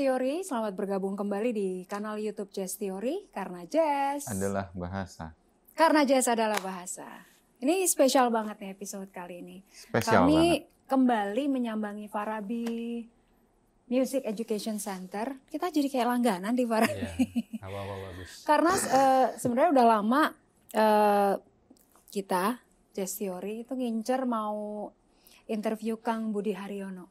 Theory, selamat bergabung kembali di kanal YouTube Jazz Theory karena jazz adalah bahasa. Karena jazz adalah bahasa. Ini spesial banget nih episode kali ini. Spesial Kami banget. kembali menyambangi Farabi Music Education Center. Kita jadi kayak langganan di Farabi. Iya, awal-awal bagus. Karena uh, sebenarnya udah lama uh, kita Jazz Theory itu ngincer mau interview Kang Budi Haryono.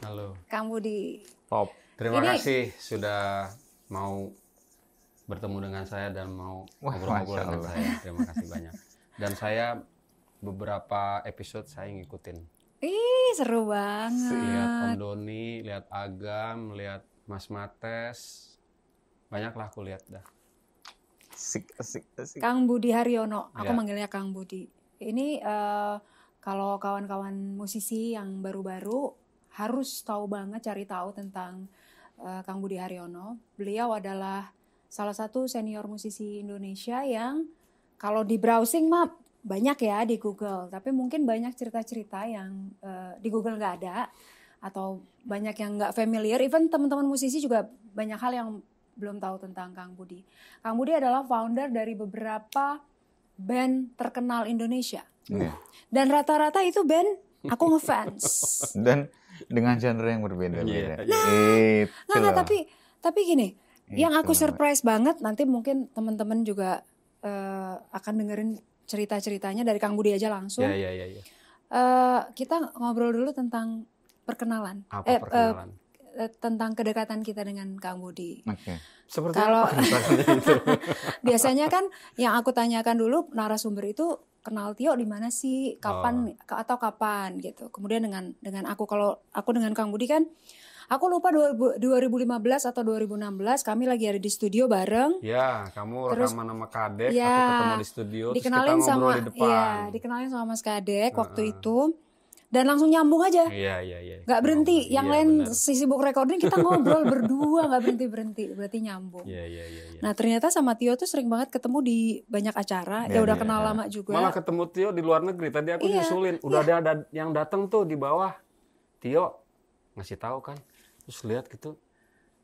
Halo. Kang Budi. Top. Terima Ini... kasih sudah mau bertemu dengan saya dan mau ngobrol-ngobrol dengan saya. Terima kasih banyak. Dan saya beberapa episode saya ngikutin. Ih, seru banget. Lihat Om Doni, lihat Agam, lihat Mas Mates. Banyaklah aku lihat dah. Asik, asik, asik. Kang Budi Haryono, aku ya. manggilnya Kang Budi. Ini uh, kalau kawan-kawan musisi yang baru-baru harus tahu banget cari tahu tentang uh, Kang Budi Haryono. Beliau adalah salah satu senior musisi Indonesia yang kalau di browsing map banyak ya di Google, tapi mungkin banyak cerita-cerita yang uh, di Google nggak ada atau banyak yang nggak familiar. Even teman-teman musisi juga banyak hal yang belum tahu tentang Kang Budi. Kang Budi adalah founder dari beberapa band terkenal Indonesia. Yeah. Dan rata-rata itu band aku ngefans. Dan dengan genre yang berbeda-beda. Iya. Yeah, Nah, Itu. Nah, nah, tapi tapi gini, Itu. yang aku surprise banget nanti mungkin teman-teman juga uh, akan dengerin cerita-ceritanya dari Kang Budi aja langsung. Yeah, yeah, yeah, yeah. Uh, kita ngobrol dulu tentang perkenalan. Apa eh, eh perkenalan? Uh, tentang kedekatan kita dengan Kang Budi. Okay. Seperti kalau biasanya kan yang aku tanyakan dulu narasumber itu kenal Tio di mana sih kapan oh. atau kapan gitu kemudian dengan dengan aku kalau aku dengan Kang Budi kan aku lupa 2015 atau 2016 kami lagi ada di studio bareng ya kamu terus, rekaman sama Kadek ya, aku ketemu di studio dikenalin terus kita sama di iya, depan. ya dikenalin sama Mas Kadek uh -uh. waktu itu dan langsung nyambung aja. Iya iya iya. Gak iya, berhenti. Oh, yang yeah, lain si sisi recording kita ngobrol berdua nggak berhenti berhenti. Berarti nyambung. Iya iya iya. yeah. Nah ternyata sama Tio tuh sering banget ketemu di banyak acara. Ya, ya udah yeah, kenal yeah. lama juga. Malah ketemu Tio di luar negeri. Tadi aku yeah, nyusulin. Udah yeah. ada, ada yang datang tuh di bawah. Tio ngasih tahu kan. Terus lihat gitu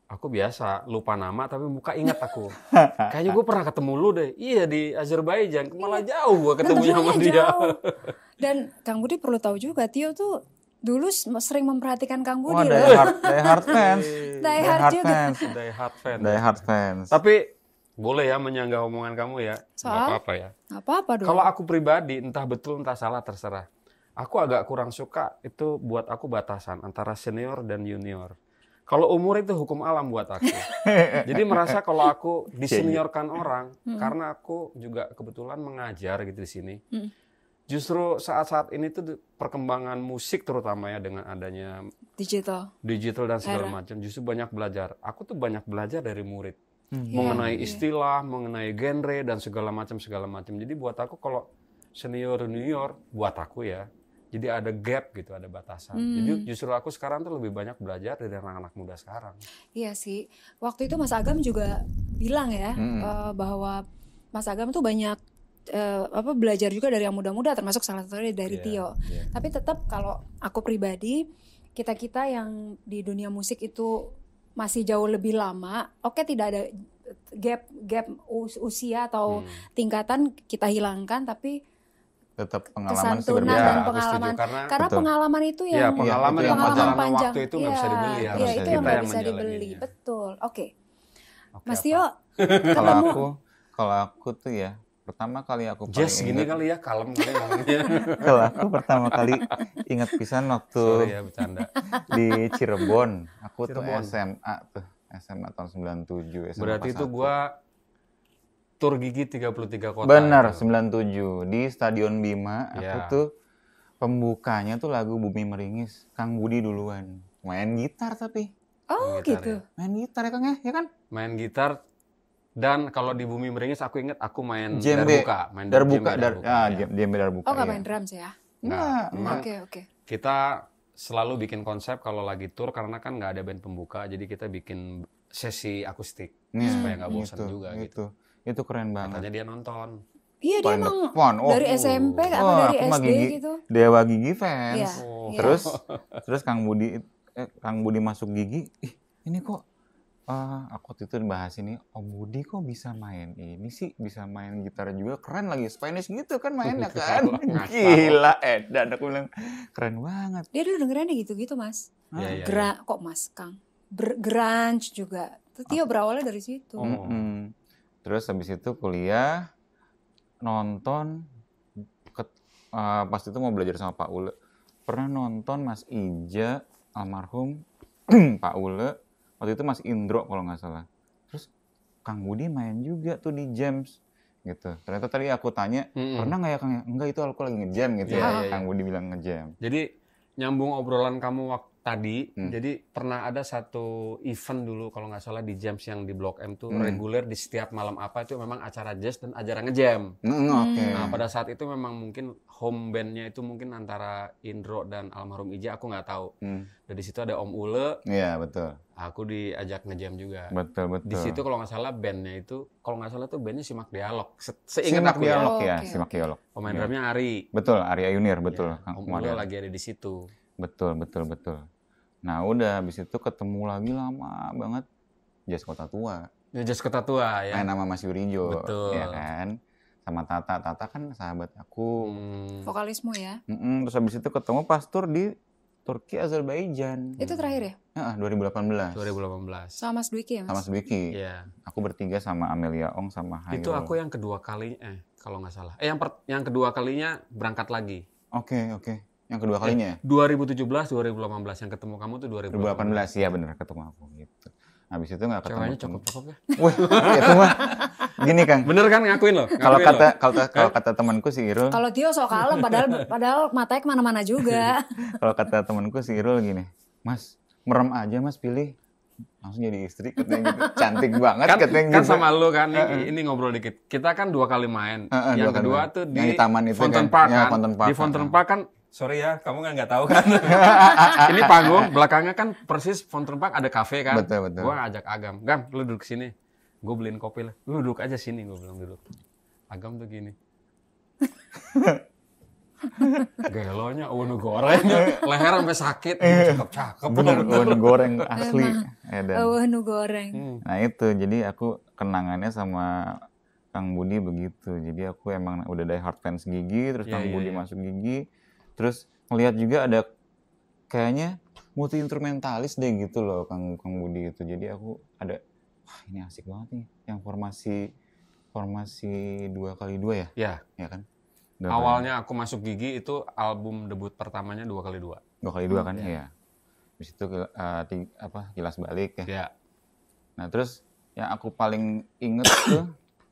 aku biasa lupa nama tapi muka ingat aku. Kayaknya gue pernah ketemu lu deh. Iya di Azerbaijan. Malah iya. jauh gue ketemu sama dia. Jauh. Dan Kang Budi perlu tahu juga Tio tuh dulu sering memperhatikan Kang Budi oh, loh. Die hard, die hard fans. die hard, hard Fans. Die hard fans. Die hard fans. Tapi boleh ya menyanggah omongan kamu ya. Soal? Gak apa-apa ya. apa-apa dong. Kalau aku pribadi entah betul entah salah terserah. Aku agak kurang suka itu buat aku batasan antara senior dan junior. Kalau umur itu hukum alam buat aku. Jadi merasa kalau aku diseniorkan iya, iya. orang hmm. karena aku juga kebetulan mengajar gitu di sini. Hmm. Justru saat-saat ini tuh perkembangan musik terutama ya dengan adanya digital, digital dan segala macam justru banyak belajar. Aku tuh banyak belajar dari murid hmm. Iya, mengenai istilah, yeah. mengenai genre dan segala macam segala macam. Jadi buat aku kalau senior junior buat aku ya jadi ada gap gitu, ada batasan. Hmm. Jadi justru aku sekarang tuh lebih banyak belajar dari anak-anak muda sekarang. Iya sih. Waktu itu Mas Agam juga bilang ya hmm. uh, bahwa Mas Agam tuh banyak uh, apa belajar juga dari yang muda-muda termasuk salah satunya dari yeah, Tio. Yeah. Tapi tetap kalau aku pribadi kita-kita yang di dunia musik itu masih jauh lebih lama, oke okay, tidak ada gap gap usia atau hmm. tingkatan kita hilangkan tapi tetap pengalaman sih berbeda. Ya, pengalaman setuju karena karena betul. pengalaman itu yang ya, pengalaman, ya, pengalaman yang panjang, panjang waktu itu nggak ya, bisa iya. dibeli ya, ya itu kita yang bisa dibeli ya. betul oke okay. okay, Mas Tio kalau aku kalau aku tuh ya pertama kali aku Jazz yes, gini inget, kali ya kalem kali ya kalau aku pertama kali ingat pisan waktu ya, di Cirebon aku Cirebon. tuh SMA tuh SMA tahun 97 SMA Berarti 41. itu gua tur gigi 33 kota. Benar, sembilan 97 di Stadion Bima. Ya. Aku tuh pembukanya tuh lagu Bumi Meringis, Kang Budi duluan. Main gitar tapi. Oh, Main gitar, gitu. Ya. Main gitar ya Kang ya, ya kan? Main gitar dan kalau di Bumi Meringis aku inget aku main jembe. darbuka, main darbuka, jembe, dar, darbuka, ah, ya. darbuka. Oh, enggak ya. main drums ya? Nah, Oke, oke. Okay, okay. Kita selalu bikin konsep kalau lagi tour karena kan nggak ada band pembuka, jadi kita bikin sesi akustik nah, supaya nggak bosan gitu, juga gitu. gitu. Itu keren banget. Katanya dia nonton. Iya dia emang oh. dari SMP oh. atau dari SD gigi, gitu. Dewa Gigi fans. Yeah, Oh. Iya. Terus terus Kang Budi eh, Kang Budi masuk Gigi, ih ini kok Uh, aku waktu itu bahas ini, Om oh, Budi kok bisa main ini sih, bisa main gitar juga, keren lagi, Spanish gitu kan mainnya iya, kan, gila eh, dan aku bilang keren banget. Dia dulu dengerannya gitu-gitu mas, ya, ya, ya. kok mas Kang, Ber grunge juga, Tio ah. berawalnya dari situ. Oh. -hmm terus habis itu kuliah nonton ke, uh, eh, pas itu mau belajar sama Pak Ule pernah nonton Mas Ija almarhum Pak Ule waktu itu Mas Indro kalau nggak salah terus Kang Budi main juga tuh di James gitu. Ternyata tadi aku tanya, mm-hmm. pernah nggak ya Kang? Ya? Enggak itu aku lagi ngejam gitu yeah, ya. Yeah, Kang iya. Budi bilang ngejam. Jadi nyambung obrolan kamu waktu tadi. Hmm. Jadi pernah ada satu event dulu kalau nggak salah di Jams yang di Blok M tuh hmm. reguler di setiap malam apa itu memang acara jazz dan acara ngejam. Hmm, hmm okay. Nah pada saat itu memang mungkin home bandnya itu mungkin antara Indro dan almarhum Ija aku nggak tahu. Hmm. Dari situ ada Om Ule. Iya betul. Aku diajak ngejam juga. Betul betul. Di situ kalau nggak salah bandnya itu kalau nggak salah tuh bandnya Simak Dialog. Se Seingat simak aku ya. dialog, oh, ya. okay. Simak Dialog. Pemain main iya. drumnya Ari. Betul Ari Ayunir betul. Ya, Om Ule lagi ada di situ. Betul betul betul. Nah udah habis itu ketemu lagi lama banget Jas Kota Tua. Ya, Jas Kota Tua ya. Main nama Mas Yurijo. Betul. Ya kan? Sama Tata. Tata kan sahabat aku. Hmm. Vokalismu ya. Mm -mm. Terus habis itu ketemu pastor di Turki Azerbaijan. Itu terakhir ya? Heeh, 2018. 2018. Sama Mas Dwiki ya, Mas? Sama Mas Dwiki. Iya. Aku bertiga sama Amelia Ong sama Hayo. Itu aku yang kedua kali eh kalau nggak salah. Eh yang yang kedua kalinya berangkat lagi. Oke, okay, oke. Okay. Yang kedua eh, kalinya? 2017, ya? 2018 yang ketemu kamu tuh 2018. 2018 ya benar ketemu aku gitu. Habis itu nggak ketemu. Ceweknya cukup cukup ya. Wah, itu iya, mah gini Kang. Bener kan ngakuin loh. Kalau kata kalau kalau eh? kata temanku si Irul. Kalau Tio sok kalem padahal padahal matanya kemana-mana juga. kalau kata temanku si Irul gini, Mas merem aja Mas pilih langsung jadi istri katanya gitu. cantik banget kan, katanya kan gitu. sama lu kan ini, uh, uh. ini ngobrol dikit kita kan dua kali main uh, uh, yang kedua main. tuh di, yang di taman itu Fountain kan? Park ya, kan Fountain Park, di Fountain Park kan sorry ya, kamu kan nggak tahu kan. ini panggung, belakangnya kan persis Font Park ada kafe kan. Betul, betul. gua ajak Agam, Gam, lu duduk sini. Gue beliin kopi lah. Lu duduk aja sini, gue bilang duduk. Agam tuh gini. Gelonya oh, uwun goreng, leher sampai sakit, iya. cakep-cakep. Bener, oh, uwun goreng asli. Uwun iya, oh, goreng. Hmm. Nah itu, jadi aku kenangannya sama Kang Budi begitu. Jadi aku emang udah dari hard fans gigi, terus yeah, Kang yeah, Budi yeah. masuk gigi, terus ngelihat juga ada kayaknya multi instrumentalis deh gitu loh Kang Kang Budi itu jadi aku ada wah ini asik banget nih yang formasi formasi dua kali dua ya ya ya kan dua awalnya aku masuk gigi itu album debut pertamanya dua kali dua dua kali dua kan ya, ya. Habis itu uh, eh, ting, apa kilas balik ya. ya nah terus yang aku paling inget tuh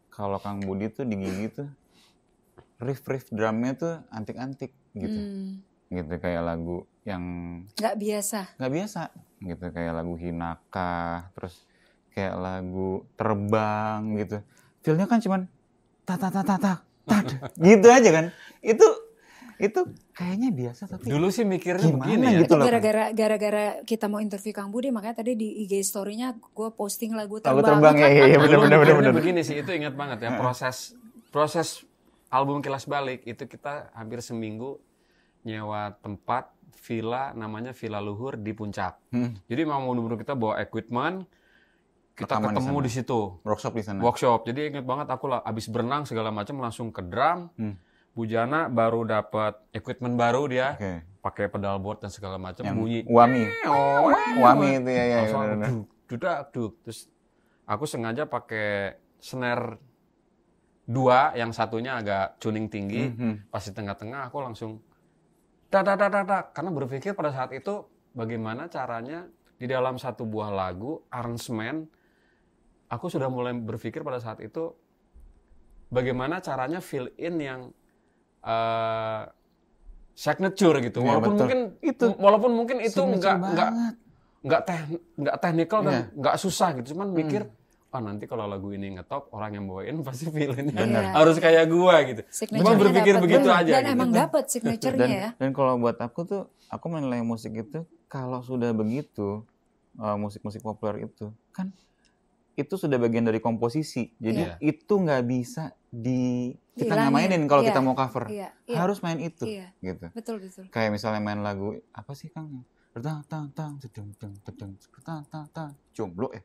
kalau Kang Budi tuh di gigi tuh riff riff drumnya tuh antik antik gitu hmm. gitu kayak lagu yang nggak biasa nggak biasa gitu kayak lagu Hinaka terus kayak lagu terbang gitu feelnya kan cuman tata tata tata, gitu aja kan itu itu kayaknya biasa tapi dulu sih mikirnya begini ya? gitu kan. gara-gara gara-gara kita mau interview Kang Budi makanya tadi di IG story-nya gue posting lagu terbang lagu terbang ya iya benar benar benar begini sih itu ingat banget ya proses proses album kilas balik itu kita hampir seminggu nyewa tempat villa namanya Villa Luhur di Puncak. Hmm. Jadi mau menurut kita bawa equipment, kita Rekaman ketemu di, di situ. Workshop di sana. Workshop. Jadi inget banget aku lah abis berenang segala macam langsung ke drum. Hmm. Bujana baru dapat equipment baru dia. Okay. Pakai pedal board dan segala macam bunyi. Wami. Oh, wami itu ya ya. ya duduk, duduk. Terus aku sengaja pakai snare dua yang satunya agak tuning tinggi mm -hmm. pas di tengah-tengah aku langsung tak tak tak tak karena berpikir pada saat itu bagaimana caranya di dalam satu buah lagu arrangement aku sudah mulai berpikir pada saat itu bagaimana caranya fill in yang uh, signature gitu ya, walaupun betul. mungkin itu walaupun mungkin itu enggak enggak enggak teh teknikal yeah. dan iya. nggak susah gitu cuman mhm. mikir hmm oh nanti kalau lagu ini ngetop orang yang bawain pasti feelingnya ya. harus kayak gua gitu. Cuma berpikir dapet. begitu dan, aja. Dan gitu. emang dapat signaturenya ya. Dan kalau buat aku tuh aku menilai musik itu kalau sudah begitu musik-musik uh, populer itu kan itu sudah bagian dari komposisi. Jadi yeah. itu nggak bisa di kita nggak mainin kalau yeah. kita mau cover. Yeah. Yeah. Harus main itu yeah. gitu. Betul betul. Kayak misalnya main lagu apa sih Kang? Tang tang tang tang tang tang tang jomblo eh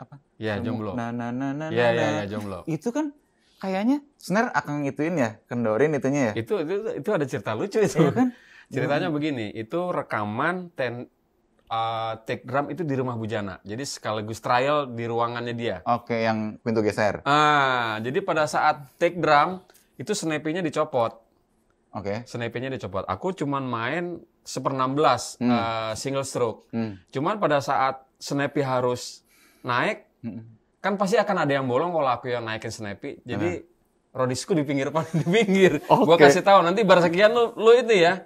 apa? Iya, jomblo. Nah, nah, nah, nah, Iya, iya, ya, jomblo. Itu kan kayaknya snare akan ituin ya, kendorin itunya ya. Itu itu itu ada cerita lucu itu. Iya kan? Ceritanya hmm. begini, itu rekaman ten uh, take drum itu di rumah Bujana. Jadi sekaligus trial di ruangannya dia. Oke, yang pintu geser. Ah, jadi pada saat take drum itu snappingnya dicopot. Oke. Okay. Snappingnya dicopot. Aku cuman main seper enam hmm. uh, single stroke. Hmm. Cuman pada saat snappy harus naik hmm. kan pasti akan ada yang bolong kalau aku yang naikin snappy jadi hmm. rodisku di pinggir di pinggir okay. gua kasih tahu nanti bar sekian lu lu itu ya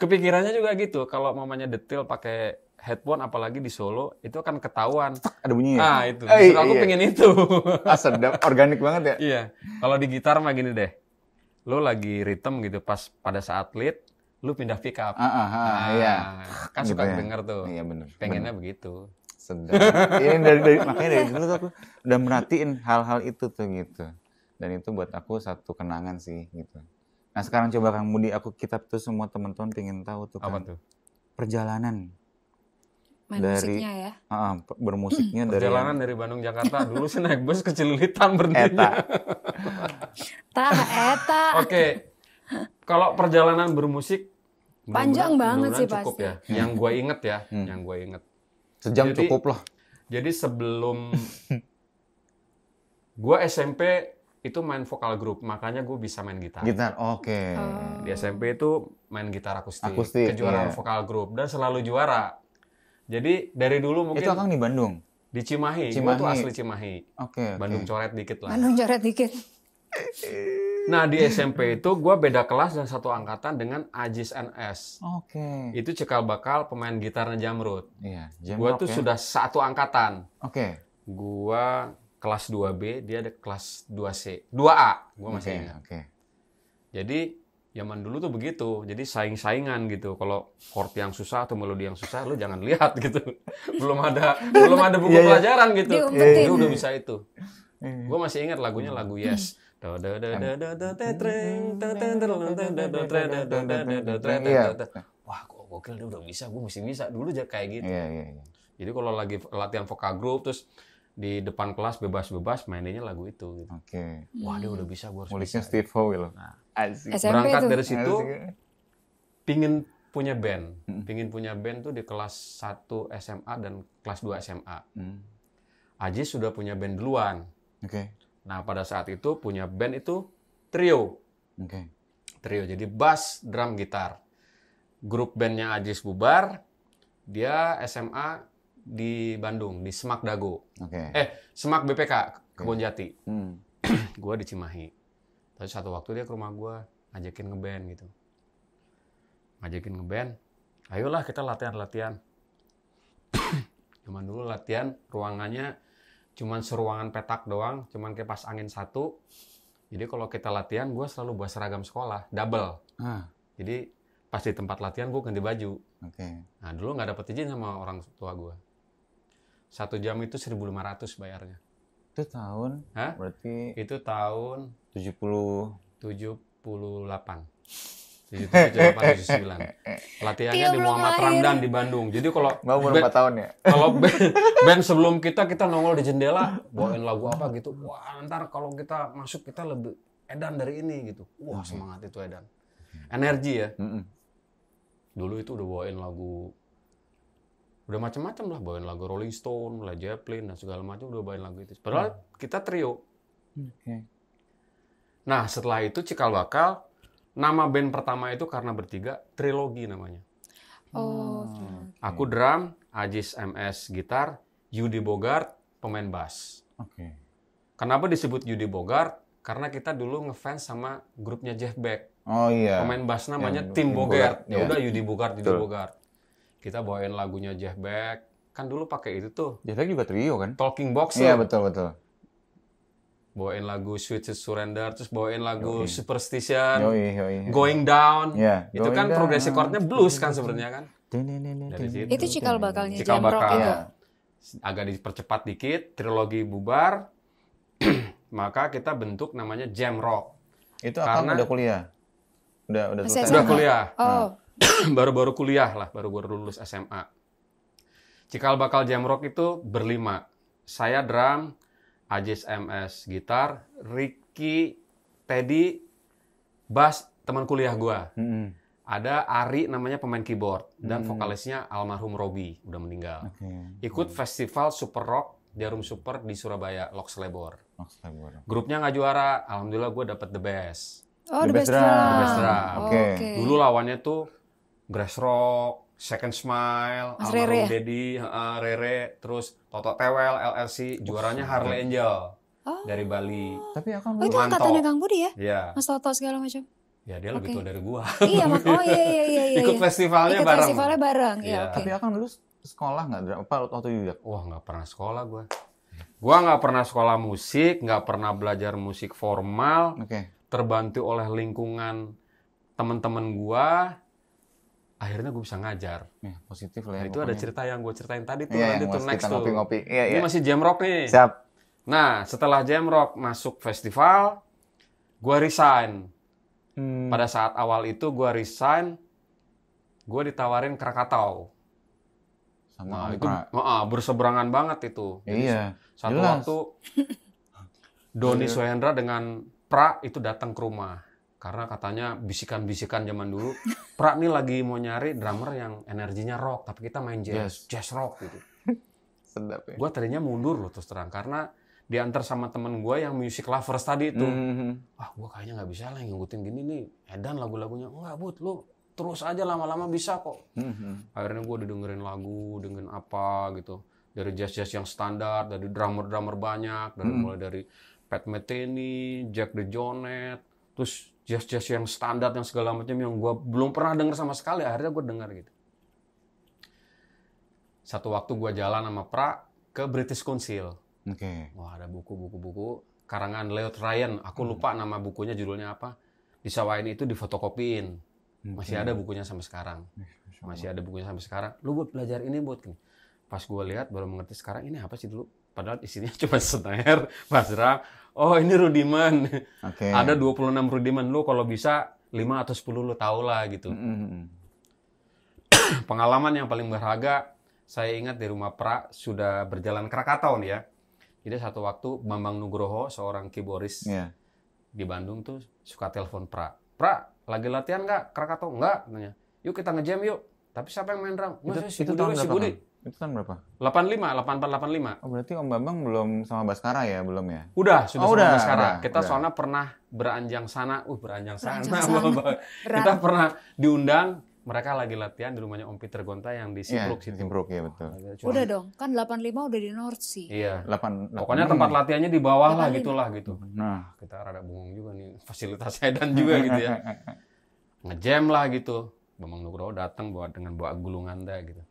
kepikirannya juga gitu kalau mamanya detail pakai headphone apalagi di Solo itu akan ketahuan ada bunyi ya? ah itu eh, aku iya. pengen itu pas ah, organik banget ya iya kalau di gitar mah gini deh lu lagi rhythm gitu pas pada saat lead lu pindah pickup up. Ah, ah, ah, nah, iya. Kan gitu suka ya. denger tuh. Iya bener. Pengennya bener. begitu sedang iya, ini dari, dari makanya dari dulu tuh aku udah merhatiin hal-hal itu tuh gitu dan itu buat aku satu kenangan sih gitu nah sekarang coba kang Mudi aku kitab tuh semua teman-teman pengen tahu tuh kan Apa tuh? perjalanan Main dari musiknya ya? Uh, bermusiknya dari perjalanan yang... dari Bandung Jakarta dulu sih naik bus ke Cililitan berdirinya. Eta. eta. Oke. Okay. Kalau perjalanan bermusik panjang banget sih cukup pasti. ya. Yang gue inget ya, hmm. yang gue inget Sejam jadi, cukup lah. Jadi sebelum gua SMP itu main vokal grup, makanya gue bisa main gitar. Gitar, oke. Okay. Di SMP itu main gitar akustik, akustik kejuaraan yeah. vokal grup dan selalu juara. Jadi dari dulu mungkin. Itu akang di Bandung. Di Cimahi, Cimahi. gue tuh asli Cimahi. Oke. Okay, okay. Bandung coret dikit lah. Bandung coret dikit. Nah di SMP itu gue beda kelas dan satu angkatan dengan Ajis NS. Oke. Okay. Itu cekal bakal pemain gitarnya Jamrud. Iya. Gue tuh ya? sudah satu angkatan. Oke. Okay. Gue kelas 2B, dia ada kelas 2C, 2A. Gue masih okay, ingat. Oke. Okay. Jadi zaman dulu tuh begitu. Jadi saing-saingan gitu. Kalau chord yang susah atau melodi yang susah, lu jangan lihat gitu. belum ada belum ada buku iya, iya. pelajaran gitu. Dia udah bisa itu. Iya, gue masih ingat lagunya lagu Yes Wah, kok gokil dia udah bisa, gue mesti bisa. Dulu aja kayak gitu. Iya, iya, iya. Jadi kalau lagi latihan vokal grup terus di depan kelas bebas-bebas mainnya lagu itu. Gitu. Oke. Okay. Wah dia udah bisa gue harus Mulisnya Steve Howell. Nah, berangkat dari situ nah, pingin punya band. Hmm. Pingin punya band tuh di kelas 1 SMA dan kelas 2 SMA. Hmm. Aji sudah punya band duluan. Oke. Okay. Nah, pada saat itu punya band itu trio. Okay. Trio, jadi bass, drum, gitar. Grup bandnya Ajis bubar, dia SMA di Bandung, di Semak Dago. Okay. Eh, Semak BPK, Kebon Jati. Hmm. gue di Cimahi. Tapi satu waktu dia ke rumah gua ngajakin ngeband gitu. Ngajakin ngeband, ayolah kita latihan-latihan. Cuman dulu latihan, ruangannya cuman seruangan petak doang, cuman kipas angin satu. Jadi kalau kita latihan, gue selalu buat seragam sekolah, double. Ah. Jadi pas di tempat latihan gue ganti baju. Oke. Okay. Nah dulu nggak dapat izin sama orang tua gue. Satu jam itu 1.500 bayarnya. Itu tahun? Hah? Berarti? Itu tahun? 70. 78. Di situ ke 79. Latihannya di Muhammad lahir. Ramdan di Bandung. Jadi kalau Mau umur band, tahun ya. Kalau band, band sebelum kita kita nongol di jendela bawain lagu apa gitu. Wah, ntar kalau kita masuk kita lebih edan dari ini gitu. Wah, semangat itu edan. Energi ya. Dulu itu udah bawain lagu udah macam-macam lah bawain lagu Rolling Stone, lah Zeppelin dan segala macam udah bawain lagu itu. Padahal mm. kita trio. Nah setelah itu cikal bakal Nama band pertama itu karena bertiga trilogi namanya. Oh. Okay. Aku drum, Ajis MS gitar, Yudi Bogart pemain bass. Oke. Okay. Kenapa disebut Yudi Bogart? Karena kita dulu ngefans sama grupnya Jeff Beck. Oh iya. Pemain bass namanya Tim Bogart. Ya iya. udah Yudi Bogart, Yudi Bogart. Kita bawain lagunya Jeff Beck. Kan dulu pakai itu tuh. Jeff Beck juga trio kan? Talking Box. Iya, betul betul bawain lagu to Surrender, terus bawain lagu yoi. Superstition, yoi, yoi, yoi. Going Down. Yeah, itu kan progresi chordnya blues kan sebenarnya kan. Dari situ. Itu cikal bakalnya cikal bakal, itu. Agak dipercepat dikit, trilogi bubar, maka kita bentuk namanya jam rock. Itu Karena, udah kuliah. Udah udah selesai. Udah kuliah. baru oh. nah. Baru-baru kuliah lah, baru-baru lulus SMA. Cikal bakal jam rock itu berlima. Saya drum, Ajis MS gitar, Ricky, Teddy bass teman kuliah gua. Hmm. Ada Ari namanya pemain keyboard dan hmm. vokalisnya almarhum Robi udah meninggal. Okay. Ikut hmm. festival Super Rock Jarum Super di Surabaya Lox Lebor. Grupnya nggak juara, alhamdulillah gue dapet the best. Oh, the, the best, best The best drum. Oke. okay. Dulu lawannya tuh Grass Rock, Second Smile, Mas Almarhum Rere. uh, Rere, terus Toto Tewel, LRC, juaranya oh, Harley Angel oh. dari Bali. Tapi aku oh, itu angkatannya Kang Budi ya? Iya. Mas Toto segala macam. Ya dia okay. lebih tua dari gua. Iya, mak oh iya, iya iya iya. Ikut iya. festivalnya Ikut bareng. festivalnya bareng. Ya, iya. Ya, okay. Tapi akan dulu sekolah nggak Apa waktu itu Wah nggak pernah sekolah gua. Gua nggak pernah sekolah musik, nggak pernah belajar musik formal. Oke. Okay. Terbantu oleh lingkungan teman-teman gua akhirnya gue bisa ngajar. Ya, positif lah ya. Nah, itu ada cerita yang gue ceritain tadi tuh ya, nanti tuh next tuh. Ngopi-ngopi. Ya, Ini ya. masih Jamrock nih. Siap. Nah, setelah Jamrock masuk festival, gue resign. Hmm. Pada saat awal itu gue resign, gue ditawarin Krakatau. Sama nah, itu uh, berseberangan banget itu. Jadi, iya. Satu Jelas. waktu Doni iya. Suhendra dengan Pra itu datang ke rumah karena katanya bisikan-bisikan zaman dulu prak nih lagi mau nyari drummer yang energinya rock tapi kita main jazz yes. jazz rock gitu sedap ya gue tadinya mundur loh terus terang karena diantar sama temen gue yang music lovers tadi itu mm-hmm. wah gue kayaknya nggak bisa lah ngikutin gini nih edan lagu-lagunya enggak but lu terus aja lama-lama bisa kok mm-hmm. akhirnya gue udah dengerin lagu dengerin apa gitu dari jazz-jazz yang standar dari drummer-drummer banyak dari mm-hmm. mulai dari Pat Metheny Jack the Jonet terus jazz-jazz yang standar yang segala macam yang gue belum pernah dengar sama sekali akhirnya gue dengar gitu satu waktu gue jalan sama Pra ke British Council oke okay. wah ada buku-buku-buku karangan Leo Ryan aku hmm. lupa nama bukunya judulnya apa disawain itu difotokopiin masih ada bukunya sampai sekarang masih ada bukunya sampai sekarang lu buat belajar ini buat ini pas gue lihat baru mengerti sekarang ini apa sih dulu padahal isinya cuma snare bass drum oh ini Rudiman. Okay. Ada 26 Rudiman. Lu kalau bisa 5 atau 10 lu tau lah gitu. Mm -hmm. Pengalaman yang paling berharga saya ingat di rumah pra sudah berjalan Krakatau nih ya. Jadi satu waktu Bambang Nugroho seorang keyboardis yeah. di Bandung tuh suka telepon pra. Pra lagi latihan nggak Krakatau nggak? Nanya. Yuk kita ngejam yuk. Tapi siapa yang main drum? Itu, si itu Budi, si itu tahun berapa? 85, 84, 85. Oh, berarti Om Bambang belum sama Baskara ya, belum ya? Udah, sudah oh, sama udah, Baskara. Udah, kita udah. soalnya pernah beranjang sana, uh beranjang, beranjang sana. sana. kita pernah diundang mereka lagi latihan di rumahnya Om Peter Gonta yang di iya, Simpruk yeah, situ. ya betul. Cuma, udah dong, kan 85 udah di North Sea. Iya. 8, 8 Pokoknya tempat latihannya di bawah 85. lah gitulah gitu. Nah, kita rada bingung juga nih fasilitas dan juga gitu ya. Ngejam lah gitu. Bambang Nugroho datang buat dengan bawa gulungan dah gitu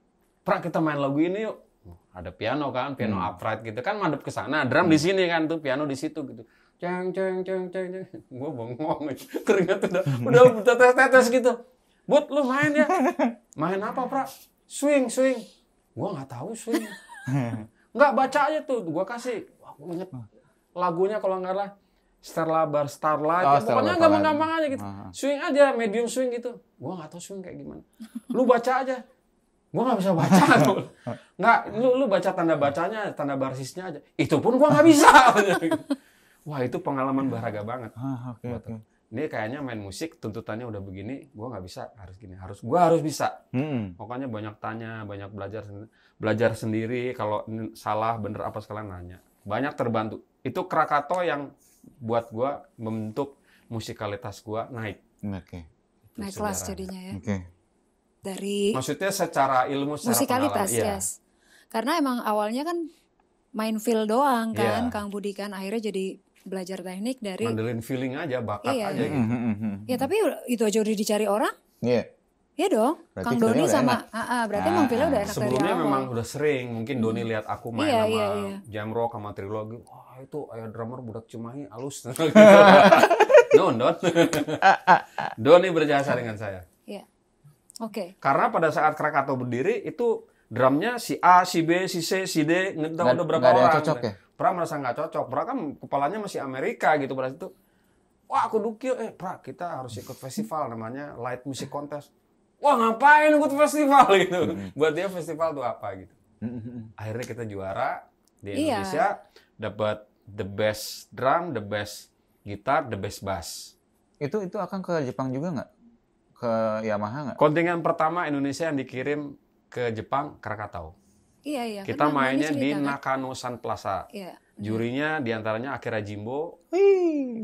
Prak kita main lagu ini yuk. Ada piano kan, piano hmm. upright gitu kan mandep ke sana, drum hmm. di sini kan tuh, piano di situ gitu. Ceng ceng ceng ceng ceng. Gua bengong, keringat udah udah tetes-tetes gitu. But lu main ya. Main apa, Prak? Swing, swing. Gua nggak tahu swing. Nggak baca aja tuh, gua kasih. Wah, gua inget lagunya kalau nggak salah Starlabar, Starlight, oh, ya, gitu. pokoknya gampang-gampang aja gitu. Uh ah. -huh. Swing aja, medium swing gitu. Gua nggak tahu swing kayak gimana. Lu baca aja. Gua nggak bisa baca. nggak, lu lu baca tanda bacanya, tanda barsisnya aja. Itu pun gua nggak bisa. Wah itu pengalaman berharga banget. Ah, okay, okay. Ini kayaknya main musik tuntutannya udah begini, gua nggak bisa harus gini, harus gua harus bisa. Hmm. Pokoknya banyak tanya, banyak belajar, belajar sendiri. Kalau salah bener apa sekalian nanya. Banyak terbantu. Itu Krakato yang buat gua membentuk musikalitas gua naik. Okay. Naik kelas jadinya ya. Okay dari maksudnya secara ilmu secara musikalitas ya. yes. karena emang awalnya kan main feel doang iya. kan yeah. Kang Budi kan akhirnya jadi belajar teknik dari Mandelin feeling aja bakat iya, aja iya. gitu hmm, hmm, hmm, ya tapi itu aja udah dicari orang iya yeah. Iya dong, berarti Kang Doni sama, ah, ah, berarti nah, emang Vila udah enak Sebelumnya dari memang udah sering, mungkin Doni lihat aku main iya, sama iya, iya. rock sama Trilogi, wah itu ayah drummer budak cumahi alus. Don, Don. Ah, ah, Doni berjasa dengan saya. Oke. Okay. Karena pada saat Krakato berdiri itu drumnya si A, si B, si C, si D, nggak ada berapa gak ada orang. Cocok gitu. ya? Pra merasa nggak cocok. Pra kan kepalanya masih Amerika gitu pada itu. Wah aku dukil, eh Pra kita harus ikut festival namanya Light Music Contest. Wah ngapain ikut festival gitu. Mm-hmm. Buat dia festival tuh apa gitu. Akhirnya kita juara di iya. Indonesia, dapat the best drum, the best gitar, the best bass. Itu itu akan ke Jepang juga nggak? ke Yamaha nggak? Kontingen pertama Indonesia yang dikirim ke Jepang Krakatau. Iya iya. Kita Kenapa mainnya di kan. Nakano San Plaza. Iya. Jurinya diantaranya Akira Jimbo. Wih.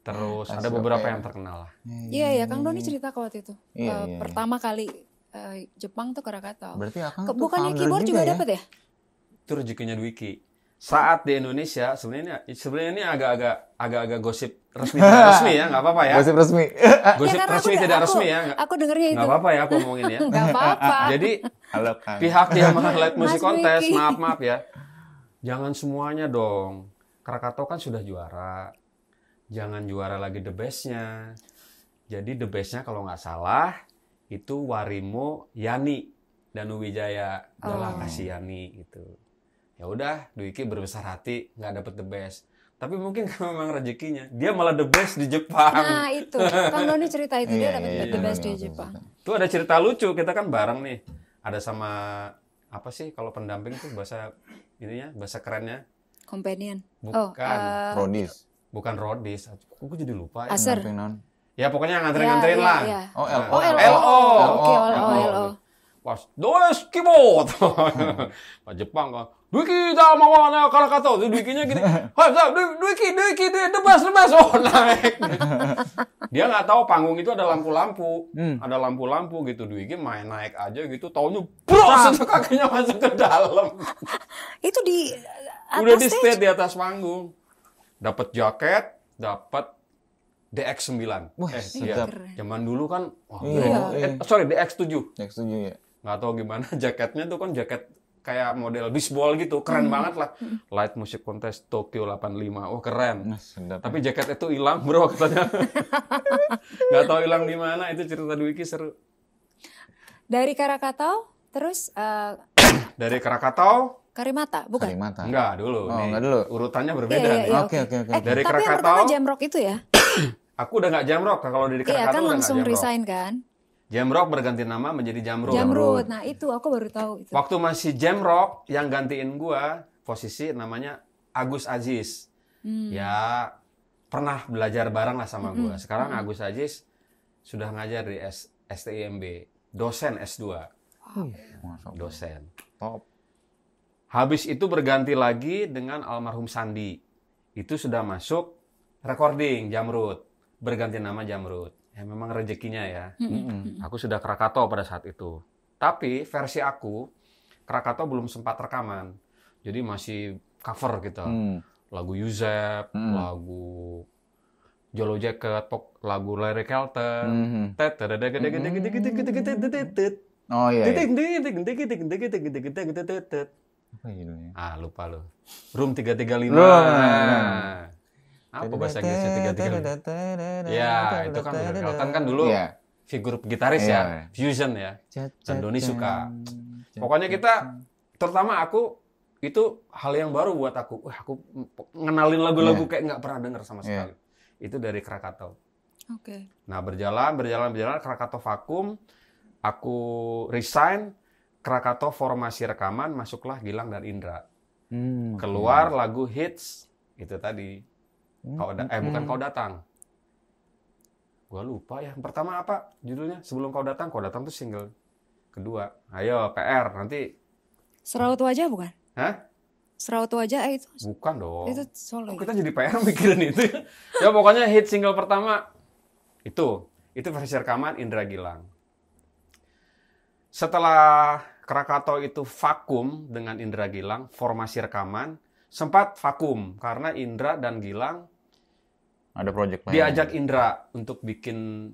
Terus Kasih iya. ada beberapa ya. yang terkenal lah. Iya iya, Kang Doni cerita ke waktu itu. Iya, eh, iya, iya, pertama kali uh, Jepang tuh Krakatau. Berarti Akang Bukannya keyboard juga, juga ya? dapat ya? Itu rezekinya Dwiki saat di Indonesia sebenarnya sebenarnya ini agak-agak agak-agak gosip resmi tidak resmi ya nggak apa-apa ya gosip resmi gosip ya, resmi aku, tidak aku, resmi ya nggak, aku dengernya itu nggak apa-apa ya aku ngomongin ya nggak apa-apa jadi Halo, kan. pihak yang menghighlight musik kontes maaf maaf ya jangan semuanya dong Krakato kan sudah juara jangan juara lagi the bestnya jadi the bestnya kalau nggak salah itu Warimo Yani dan Wijaya adalah oh. Kasih Yani gitu ya udah Duiki berbesar hati nggak dapet the best tapi mungkin kan memang rezekinya dia malah the best di Jepang nah itu kan Doni cerita itu dia iya, dapat iya, the iya, best iya, di iya. Jepang tuh ada cerita lucu kita kan bareng nih ada sama apa sih kalau pendamping tuh bahasa ininya bahasa kerennya companion oh, bukan oh, uh, rodis bukan rodis aku jadi lupa ya. aser ya pokoknya nganterin ya, nganterin ya, lah ya. oh LO oh, LO, LO. LO. Okay, LO. LO. LO pas kibot pas Jepang kan, dah mau Dwiki Damawana Karakato, nya gini, Duiki, Dwiki, debas, debas, oh naik. Dia nggak tahu panggung itu ada lampu-lampu, hmm. ada lampu-lampu gitu, Duiki main naik aja gitu, taunya bro itu kakinya masuk ke dalam. itu di uh, atas Udah di stage di atas panggung. Dapat jaket, dapat DX9. Wah, eh, sedap. Iya. Zaman dulu kan, wah, iya, iya. Eh, sorry, DX7. DX7 ya nggak tahu gimana jaketnya tuh kan jaket kayak model baseball gitu keren hmm. banget lah hmm. light music contest Tokyo 85 wah oh, keren Mas, tapi jaket itu hilang bro katanya nggak tahu hilang di mana itu cerita Dwiki seru dari Karakatau terus uh, dari Karakatau Karimata, bukan? Karimata. Enggak dulu. Oh, nih. dulu. Urutannya iya, berbeda iya, iya, Oke, oke, oke. Eh, dari tapi jamrok itu ya? aku udah nggak jamrok kalau dari Krakatau Iya, kan langsung resign kan? Jamrock berganti nama menjadi Jamrut. Jamrut. Nah, itu aku baru tahu itu. Waktu masih Jamrock yang gantiin gua posisi namanya Agus Aziz. Hmm. Ya pernah belajar bareng lah sama gua. Sekarang Agus Aziz sudah ngajar di S STIMB, dosen S2. yeah. Dosen. Top. Habis itu berganti lagi dengan almarhum Sandi. Itu sudah masuk recording Jamrut, berganti nama Jamrut ya memang rezekinya ya. Mm-hmm. Aku sudah Krakato pada saat itu. Tapi versi aku Krakato belum sempat rekaman. Jadi masih cover gitu. Mm. Lagu Yuzep, mm. lagu Jolo Jacket, lagu Larry Kelton. Oh iya. Ah lupa lo. Room 335. Nah apa bahasa Inggrisnya tiga tiga ya itu kan Elton kan dulu yeah. figur gitaris yeah. ya iya. fusion ya dan Doni suka pokoknya kita terutama aku itu hal yang baru buat aku Wah, aku ngenalin lagu-lagu yeah. kayak nggak pernah denger sama iya. sekali yeah. itu dari Krakato oke okay. nah berjalan berjalan berjalan Krakato vakum aku resign Krakato formasi rekaman masuklah Gilang dan Indra hmm, keluar lagu hits itu tadi Kau da- eh bukan kau datang. Gua lupa ya. Pertama apa judulnya? Sebelum kau datang, kau datang tuh single kedua. Ayo PR nanti. Seraut wajah bukan? Hah? Seraut wajah eh, itu. Bukan dong. Itu solo. Ya? kita jadi PR mikirin itu. ya pokoknya hit single pertama itu itu versi rekaman Indra Gilang. Setelah Krakato itu vakum dengan Indra Gilang, formasi rekaman, sempat vakum karena Indra dan Gilang ada project lain. Diajak Indra untuk bikin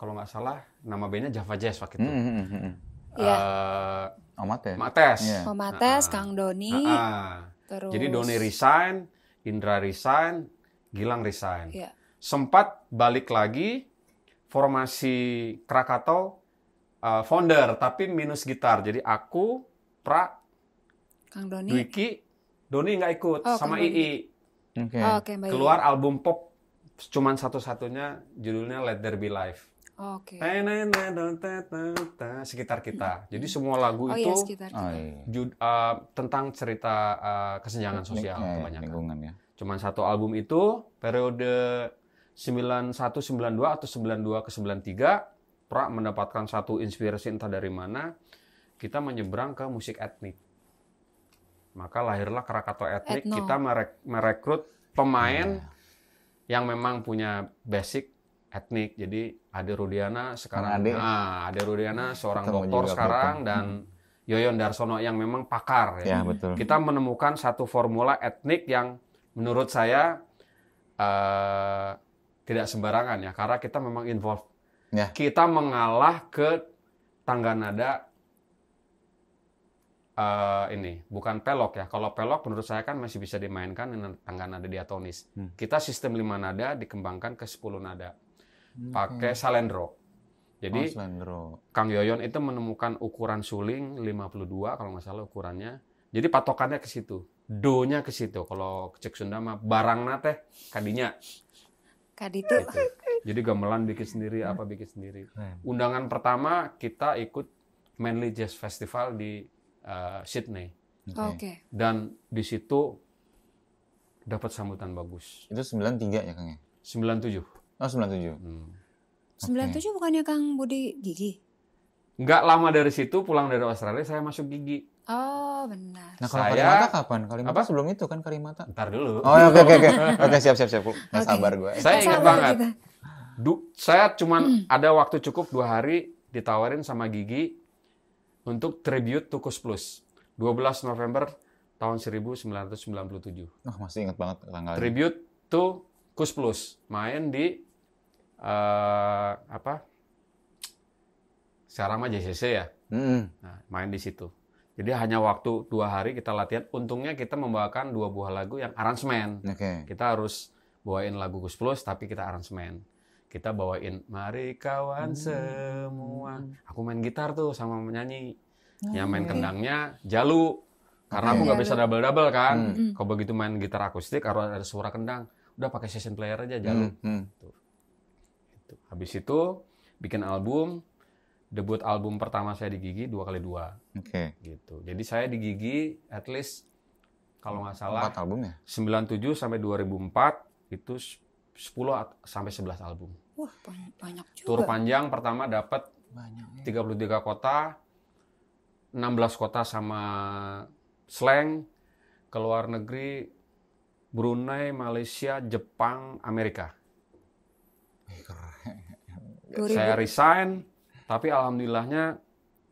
kalau nggak salah nama bandnya Java Jazz waktu itu. Mm -hmm. Iya. Uh, eh, Omates. Oh, iya. Omates. Oh, yeah. Omates, nah, Kang Doni. Nah, terus. Jadi Doni resign, Indra resign, Gilang resign. Yeah. Sempat balik lagi formasi Krakato uh, eh, founder tapi minus gitar. Jadi aku, Pra, Kang Doni. Ya? Dwiki, Doni nggak ikut oh, sama Kang Ii. Okay. Oh, okay, Keluar Ii. album pop cuman satu-satunya judulnya Let There Be Life. Oh, oke. Okay. Sekitar kita. Hmm. Jadi semua lagu oh, iya, itu iya, sekitar oh, kita. Oh, iya. Jud, uh, tentang cerita uh, kesenjangan sosial ya, kebanyakan. Lingkungan, ya. Cuman satu album itu periode 91 92 atau 92 ke 93 Pra mendapatkan satu inspirasi entah dari mana kita menyeberang ke musik etnik. Maka lahirlah Krakatau Etnik. Etno. Kita merek merekrut pemain yeah. yang memang punya basic etnik. Jadi Ade Rudiana sekarang, Ade. Nah, Ade Rudiana seorang Ketemu dokter sekarang dan Yoyon Darsono yang memang pakar. Ya. ya betul. Kita menemukan satu formula etnik yang menurut saya uh, tidak sembarangan ya, karena kita memang involve, Ya. Kita mengalah ke tangga nada uh, ini bukan pelok ya. Kalau pelok menurut saya kan masih bisa dimainkan dengan tangga nada diatonis. Hmm. Kita sistem lima nada dikembangkan ke sepuluh nada. Hmm. Pakai salendro. Jadi oh, salendro. Kang Yoyon itu menemukan ukuran suling 52 kalau nggak salah ukurannya. Jadi patokannya ke situ. Do-nya ke situ. Kalau cek Sunda mah barang nate kadinya. Kaditu. Gitu. Jadi gamelan bikin sendiri, apa bikin sendiri. Undangan pertama kita ikut Manly Jazz Festival di uh, Sydney. Oke. Okay. Dan di situ dapat sambutan bagus. Itu 93 ya Kang ya? 97. Oh, 97. Hmm. Okay. 97 bukannya Kang Budi gigi? Nggak lama dari situ pulang dari Australia saya masuk gigi. Oh, benar. Nah, kalau saya, Karimata kapan? Karimata apa? sebelum itu kan Karimata. Ntar dulu. Oh, oke oke oke. Oke, siap siap siap. Nggak okay. sabar gue. Saya ingat sabar banget. Du, saya cuman hmm. ada waktu cukup dua hari ditawarin sama Gigi untuk tribute to Kus Plus 12 November tahun 1997. Oh, masih ingat banget tanggalnya. Tribute to Kus Plus main di uh, apa? Sekarang mah JCC ya. Mm. Nah, main di situ. Jadi hanya waktu dua hari kita latihan. Untungnya kita membawakan dua buah lagu yang aransemen. Okay. Kita harus bawain lagu kus Plus tapi kita aransemen kita bawain mari kawan hmm. semua. Aku main gitar tuh sama menyanyi. okay. Oh, yang main iya. kendangnya Jalu. Karena aku iya, nggak bisa double double kan. Hmm, hmm. Kalau begitu main gitar akustik harus ada suara kendang. Udah pakai session player aja Jalu. Hmm. hmm. Tuh. Itu. Habis itu bikin album debut album pertama saya di Gigi dua kali dua. Gitu. Jadi saya di Gigi at least kalau nggak salah sembilan album ya? 97 sampai 2004 itu 10 sampai 11 album. Wah, banyak juga. Tur panjang pertama dapat 33 ya. kota, 16 kota sama slang, ke luar negeri, Brunei, Malaysia, Jepang, Amerika. Saya resign, tapi alhamdulillahnya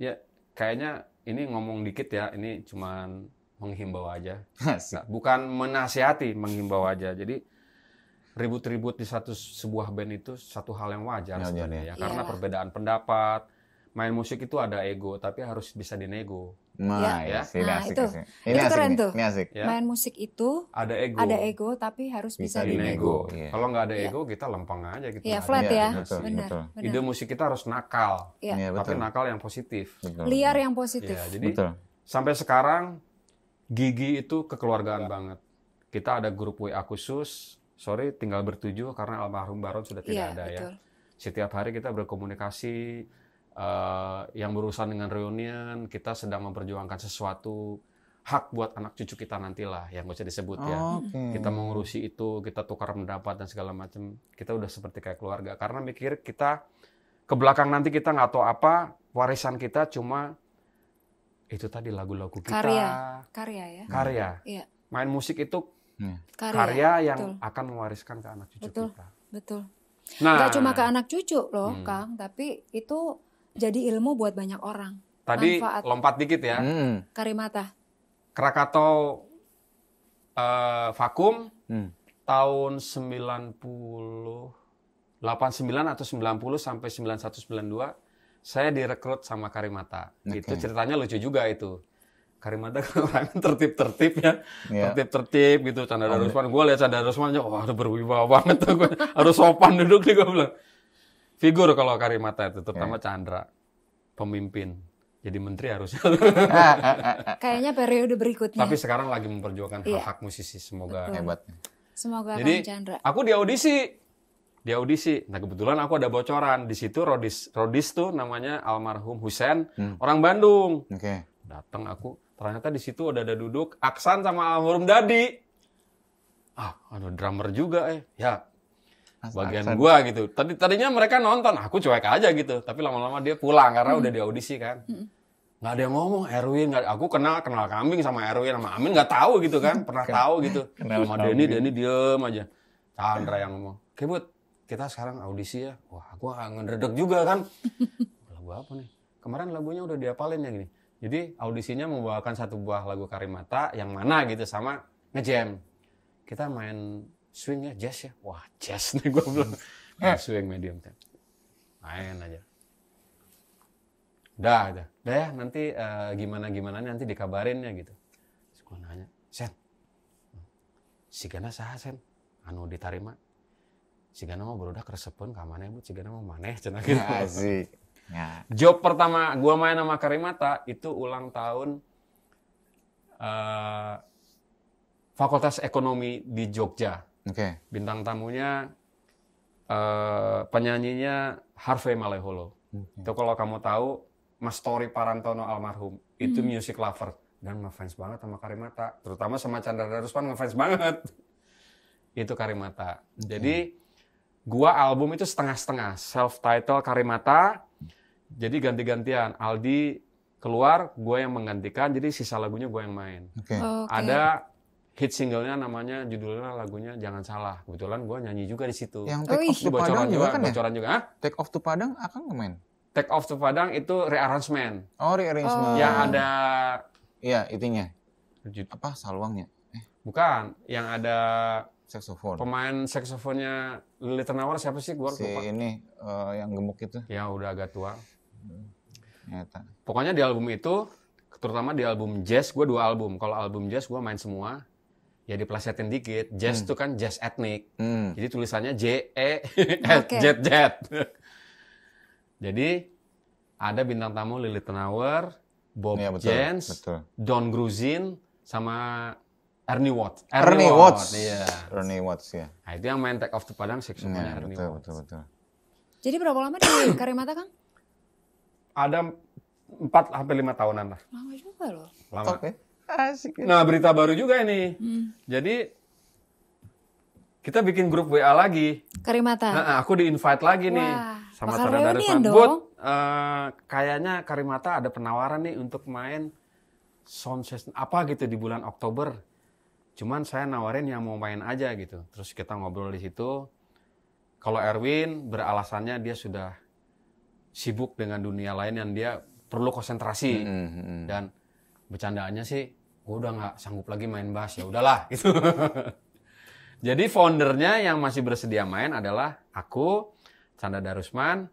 ya kayaknya ini ngomong dikit ya, ini cuman menghimbau aja. Bukan menasihati, menghimbau aja. Jadi ribut-ribut di satu sebuah band itu satu hal yang wajar ya, sebenarnya ya. karena yeah. perbedaan pendapat main musik itu ada ego tapi harus bisa dinego nah ya, iya nah, ya. Sih, nah asik, itu asik. Ini itu asik keren tuh ini asik. Ya. main musik itu ada ego ada ego tapi harus bisa, bisa dinego, dinego. Yeah. kalau nggak ada iya. ego yeah. kita lempeng aja gitu yeah, flat ya betul, benar, betul. benar ide musik kita harus nakal yeah. Yeah, betul. tapi nakal yang positif betul. liar yang positif ya, jadi betul. sampai sekarang gigi itu kekeluargaan betul. banget kita ada grup WA khusus Sorry, tinggal bertujuh karena almarhum Baron sudah tidak yeah, ada ya. betul. ya. Setiap hari kita berkomunikasi, uh, yang berurusan dengan reunian kita sedang memperjuangkan sesuatu hak buat anak cucu kita nantilah yang bisa disebut oh, ya. Okay. Kita mengurusi itu, kita tukar pendapat dan segala macam. Kita udah seperti kayak keluarga karena mikir kita ke belakang nanti kita nggak tahu apa warisan kita cuma itu tadi lagu-lagu kita. Karya, karya ya. Karya. Iya. Main musik itu hmm. karya, karya yang betul. akan mewariskan ke anak cucu betul, kita. Betul. Nah, Gak cuma ke anak cucu loh, hmm. Kang, tapi itu jadi ilmu buat banyak orang. Tadi Manfaat. lompat dikit ya. Hmm. Karimata. Krakatau uh, vakum hmm. tahun 90 89 atau 90 sampai 9192. saya direkrut sama Karimata. Okay. Itu ceritanya lucu juga itu. Karimata kan orang tertib-tertib ya. Yeah. Tertib-tertib gitu Chandra oh, Rusman. Gue lihat Chandra Rusman, wah udah berwibawa banget tuh. Gua. Harus sopan duduk nih gue bilang. Figur kalau Karimata itu, terutama yeah. Chandra. Pemimpin. Jadi menteri harusnya. Kayaknya periode berikutnya. Tapi sekarang lagi memperjuangkan iya. hak-hak musisi. Semoga Betul. hebat. Semoga Jadi, Chandra. aku di audisi. Di audisi. Nah kebetulan aku ada bocoran. Di situ Rodis. Rodis tuh namanya almarhum Husen. Hmm. Orang Bandung. Oke. Okay. Datang aku, ternyata di situ udah ada duduk Aksan sama almarhum Dadi ah ada drummer juga eh ya bagian Aksan. gua gitu tadi tadinya mereka nonton aku cuek aja gitu tapi lama-lama dia pulang karena hmm. udah mm. di audisi kan hmm nggak ada yang ngomong Erwin nggak aku kenal kenal kambing sama Erwin sama Amin nggak tahu gitu kan pernah kenal, tahu gitu kenal sama Denny Denny diem aja Chandra yang ngomong oke kita sekarang audisi ya wah aku ngedredeg juga kan lagu apa nih kemarin lagunya udah diapalin ya gini jadi audisinya membawakan satu buah lagu Karimata yang mana gitu sama ngejam. Kita main swing ya jazz ya. Wah jazz nih gue belum. Nah, swing medium temp. Main aja. Udah, udah. Udah ya nanti uh, eh, gimana gimana nanti dikabarin ya gitu. Terus gue nanya, Sen, si Gana sah Sen, anu ditarima. Si Gana mau berudah keresepun kamarnya bu, si Gana mau maneh cina gitu. Asik. Ya. Job pertama gua main sama Karimata itu ulang tahun uh, Fakultas Ekonomi di Jogja. Oke. Okay. Bintang tamunya uh, penyanyinya Harvey Maleholo. Okay. Itu kalau kamu tahu Mas Tori Parantono almarhum hmm. itu music lover dan ngefans banget sama Karimata, terutama sama Chandra Daruspan ngefans banget. itu Karimata. Okay. Jadi gua album itu setengah-setengah, self title Karimata, jadi ganti-gantian. Aldi keluar, gue yang menggantikan. Jadi sisa lagunya gue yang main. Okay. Oh, okay. Ada hit singlenya namanya judulnya lagunya Jangan Salah. Kebetulan gue nyanyi juga di situ. Yang Take oh, Off iya. to Padang juga, juga kan bocoran ya? juga. Hah? Take Off to Padang akan main. Take Off to Padang itu rearrangement. Oh, rearrangement. Oh. Yang ada Iya, itunya. Apa saluangnya? Eh. Bukan, yang ada saksofon. Pemain saksofonnya Lili Ternawar siapa sih? Gue. si lupa. ini uh, yang gemuk itu. Ya udah agak tua. Pokoknya di album itu, terutama di album jazz, gue dua album. Kalau album jazz gue main semua, ya diplesetin dikit. Jazz hmm. tuh kan jazz etnik, hmm. jadi tulisannya J E S J. jadi ada bintang tamu Lily Tenauer, Bob ya, betul, Jens, betul. Don Gruzin, sama Ernie Watts. Ernie, Ernie Watts. Watts. Iya. Ernie Watts ya. Nah, itu yang main Take Off to Padang sih iya, Ernie betul, Watts. Betul, betul. Jadi berapa lama di Karimata, Kang? ada empat sampai lima tahunan lah. Lama juga loh. Lama. Okay. Asik. Nah, berita baru juga ini. Hmm. Jadi kita bikin grup WA lagi. Karimata. Nah, aku di invite lagi Wah. nih sama Sarah dari Bud. Uh, kayaknya Karimata ada penawaran nih untuk main sound system apa gitu di bulan Oktober. Cuman saya nawarin yang mau main aja gitu. Terus kita ngobrol di situ. Kalau Erwin beralasannya dia sudah sibuk dengan dunia lain yang dia perlu konsentrasi mm -hmm. dan bercandaannya sih gue udah nggak sanggup lagi main bass ya udahlah gitu jadi foundernya yang masih bersedia main adalah aku Canda Darusman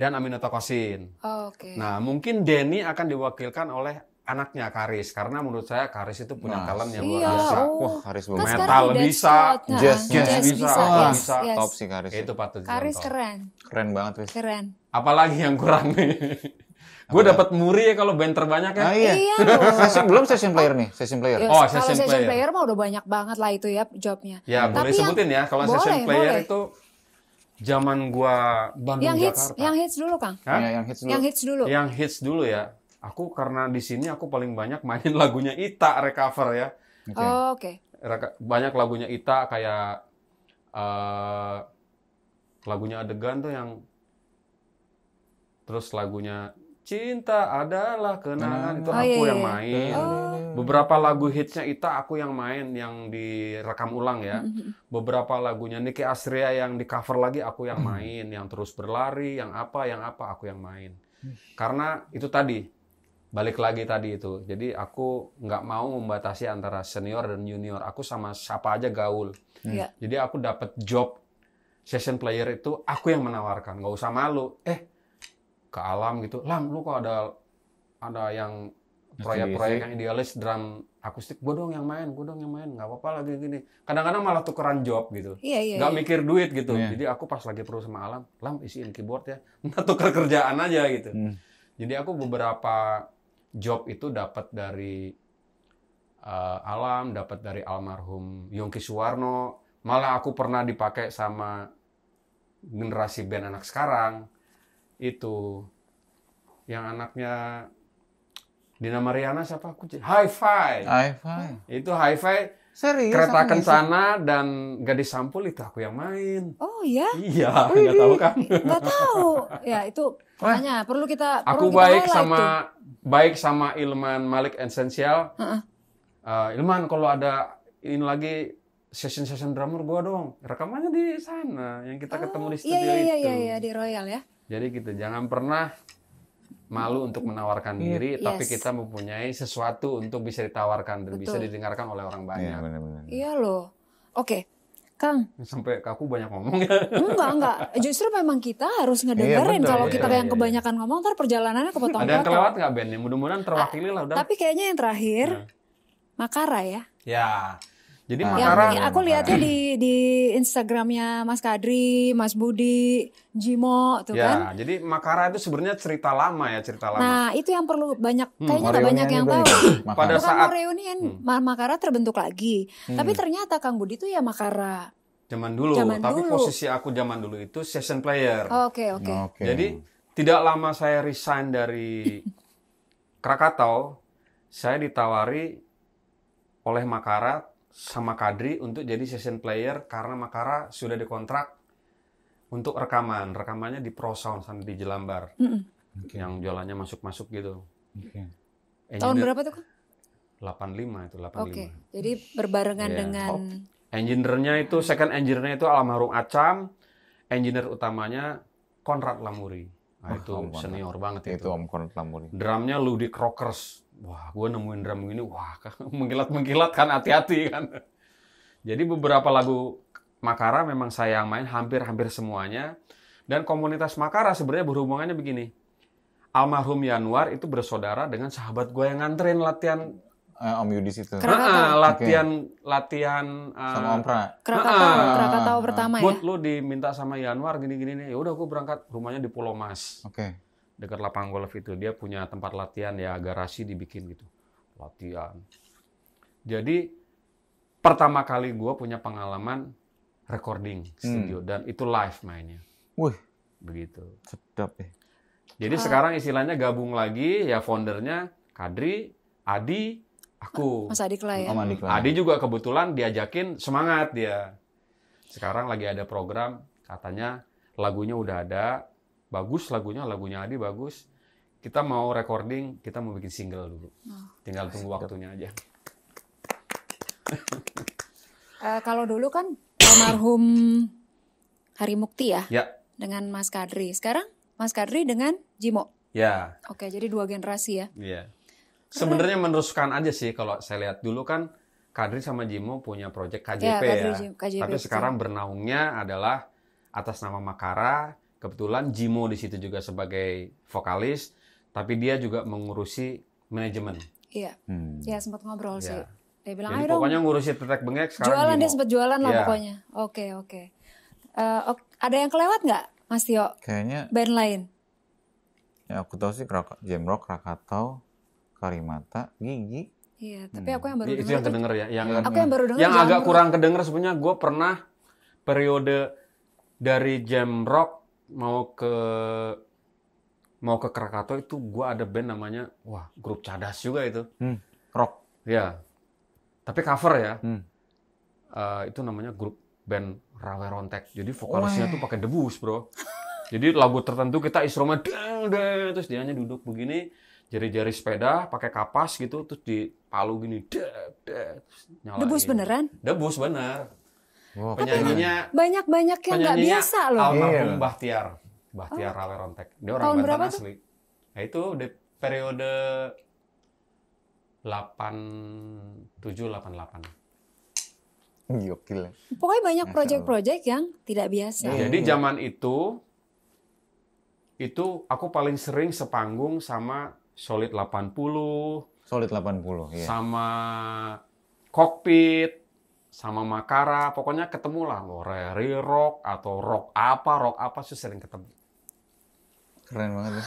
dan Aminoto Kosin. Oh, Oke. Okay. Nah mungkin Denny akan diwakilkan oleh anaknya Karis karena menurut saya Karis itu punya nah, talent yang iya, luar iya, biasa. Oh. Wah, kan Karis kan metal bisa, jazz, jazz, jazz bisa, bisa, oh, yes, bisa. Yes. Top sih Karis. Itu patut Karis jantol. keren. Keren banget, Wis. Keren. Apalagi yang kurang nih. Gue dapat muri ya kalau band terbanyak ya. Nah, iya. iya session, belum session player nih, session player. oh, session, session player. player mah udah banyak banget lah itu ya jobnya. Ya, hmm. boleh sebutin ya kalau boleh, session player boleh. itu zaman gua Bandung yang hits, Yang hits dulu, Kang. Ya, yang hits dulu. Yang hits dulu. Yang hits dulu ya Aku karena di sini aku paling banyak main lagunya Ita recover ya. Okay. Oh, oke. Okay. Banyak lagunya Ita kayak uh, lagunya adegan tuh yang terus lagunya cinta adalah kenangan nah, itu oh, aku iya, iya yang iya. main. Oh. Beberapa lagu hitsnya Ita aku yang main yang direkam ulang ya. Mm-hmm. Beberapa lagunya Niki Astria yang di cover lagi aku yang main, yang terus berlari, yang apa, yang apa aku yang main. Karena itu tadi balik lagi tadi itu jadi aku nggak mau membatasi antara senior dan junior aku sama siapa aja gaul hmm. Iya. jadi aku dapat job session player itu aku yang menawarkan nggak usah malu eh ke alam gitu lam lu kok ada ada yang proyek-proyek yang idealis drum akustik gue dong yang main gue dong yang main nggak apa-apa lagi gini kadang-kadang malah tukeran job gitu iya, iya, nggak iya. mikir duit gitu iya. jadi aku pas lagi perlu sama alam lam isiin keyboard ya nah tuker kerjaan aja gitu hmm. jadi aku beberapa job itu dapat dari uh, alam, dapat dari almarhum Yongki Suwarno. Malah aku pernah dipakai sama generasi band anak sekarang itu yang anaknya Dina Mariana siapa aku Hi-Fi. Hi-Fi. Itu Hi-Fi Serius, kereta kencana dan gadis sampul itu aku yang main. Oh iya. Iya, nggak tahu kan? Nggak tahu. Ya itu Makanya perlu kita Aku perlu kita baik sama itu. baik sama Ilman Malik Essential. Uh-uh. Uh, Ilman kalau ada ini lagi session-session drummer gua dong. Rekamannya di sana yang kita oh, ketemu di iya, studio iya, iya, itu. Iya iya iya di Royal ya. Jadi kita gitu, jangan pernah malu untuk menawarkan mm. diri, yes. tapi kita mempunyai sesuatu untuk bisa ditawarkan dan Betul. bisa didengarkan oleh orang iya, banyak. Iya, benar-benar. Iya loh. Oke, okay. Kang. Sampai kaku banyak ngomong ya. Enggak, enggak. Justru memang kita harus iya, ngedengerin. Iya, kalau iya, kita iya, yang iya. kebanyakan iya. ngomong, ntar perjalanannya kepotong Ada yang kelewat nggak Ben? Mudah-mudahan terwakili ah, lah. Udah. Tapi kayaknya yang terakhir, nah. Makara ya. Ya. Jadi nah, yang, Yang, aku lihatnya di di Instagramnya Mas Kadri, Mas Budi, Jimo, tuh ya, kan. jadi Makara itu sebenarnya cerita lama ya cerita lama. Nah itu yang perlu banyak, hmm, kayaknya tak banyak yang tahu. Pada Bukan saat reunian hmm. Makara terbentuk lagi, hmm. tapi ternyata Kang Budi itu ya Makara. Zaman dulu, zaman tapi posisi aku zaman dulu itu session player. Oke oh, oke. Okay, okay. okay. Jadi tidak lama saya resign dari Krakatau, saya ditawari oleh Makara sama Kadri untuk jadi session player karena Makara sudah dikontrak untuk rekaman. Rekamannya di Pro Sound di Jelambar. Mm okay. Yang jualannya masuk-masuk gitu. Okay. Tahun berapa tuh? 85 itu 85. Oke. Okay. Jadi berbarengan yeah. dengan oh. engineer itu second engineer itu almarhum Acam, engineer utamanya Konrad Lamuri. Nah, oh, itu senior banget itu. Itu Om Konrad Lamuri. Drumnya Ludik Rockers wah gue nemuin drum ini wah mengkilat mengkilat kan hati-hati kan jadi beberapa lagu Makara memang saya yang main hampir-hampir semuanya dan komunitas Makara sebenarnya berhubungannya begini almarhum Yanuar itu bersaudara dengan sahabat gue yang nganterin latihan eh, Om Yudi situ. Nah, uh, latihan okay. latihan eh, sama Om Pra. Krakatau, nah, Krakatau pertama ya. Bud, lu diminta sama Yanuar gini-gini nih. Ya udah aku berangkat rumahnya di Pulau Mas. Oke. Okay dekat lapangan golf itu dia punya tempat latihan ya garasi dibikin gitu latihan jadi pertama kali gue punya pengalaman recording hmm. studio hmm. dan itu live mainnya wih begitu sedap ya jadi ah. sekarang istilahnya gabung lagi ya foundernya Kadri Adi aku Mas Adi Klay ya? Adi, Adi juga kebetulan diajakin semangat dia sekarang lagi ada program katanya lagunya udah ada bagus lagunya, lagunya Adi bagus. Kita mau recording, kita mau bikin single dulu. Oh. Tinggal ah, tunggu waktunya aja. uh, kalau dulu kan almarhum Hari Mukti ya, ya, dengan Mas Kadri. Sekarang Mas Kadri dengan Jimo. Ya. Oke, jadi dua generasi ya. Iya. Sebenarnya meneruskan aja sih kalau saya lihat dulu kan Kadri sama Jimo punya proyek KJP ya. Kadri, ya. KJP, Tapi sekarang ya. bernaungnya adalah atas nama Makara Kebetulan Jimo di situ juga sebagai vokalis, tapi dia juga mengurusi manajemen. Iya, hmm. ya sempat ngobrol ya. sih. Dia bilang, Jadi pokoknya dong, ngurusi tetek bengek sekarang. Jualan Jimo. dia sempat jualan lah ya. pokoknya. Oke oke. Uh, ada yang kelewat nggak, Mas Tio? Kayaknya. Band lain. Ya aku tahu sih jam rock Krakatau, Karimata, Gigi. Iya, tapi aku yang hmm. baru itu yang kedenger ya, yang aku yang baru denger yang agak kurang kedenger sebenarnya gue pernah periode dari jam rock mau ke mau ke Krakato itu gue ada band namanya wah grup cadas juga itu hmm. rock ya tapi cover ya hmm. uh, itu namanya grup band Rawe Rontek jadi vokalisnya tuh pakai debus bro jadi lagu tertentu kita instrumen deng deng terus dia hanya duduk begini jari-jari sepeda pakai kapas gitu terus di palu gini deng dang, nyalain. debus beneran debus bener Oh, penyanyinya banyak-banyak yang nggak biasa loh. Almarhum iya. Bahtiar, Bahtiar oh. Rontek. Dia orang Tahun Banten asli. Tuh? Nah, itu di periode 8788. Gokil. Pokoknya banyak proyek-proyek yang tidak biasa. Iya, Jadi iya. zaman itu itu aku paling sering sepanggung sama Solid 80, Solid 80, iya. Sama kokpit, sama Makara, pokoknya ketemu lah lo Loreri Rock atau Rock apa, Rock apa sih sering ketemu. Keren banget ya.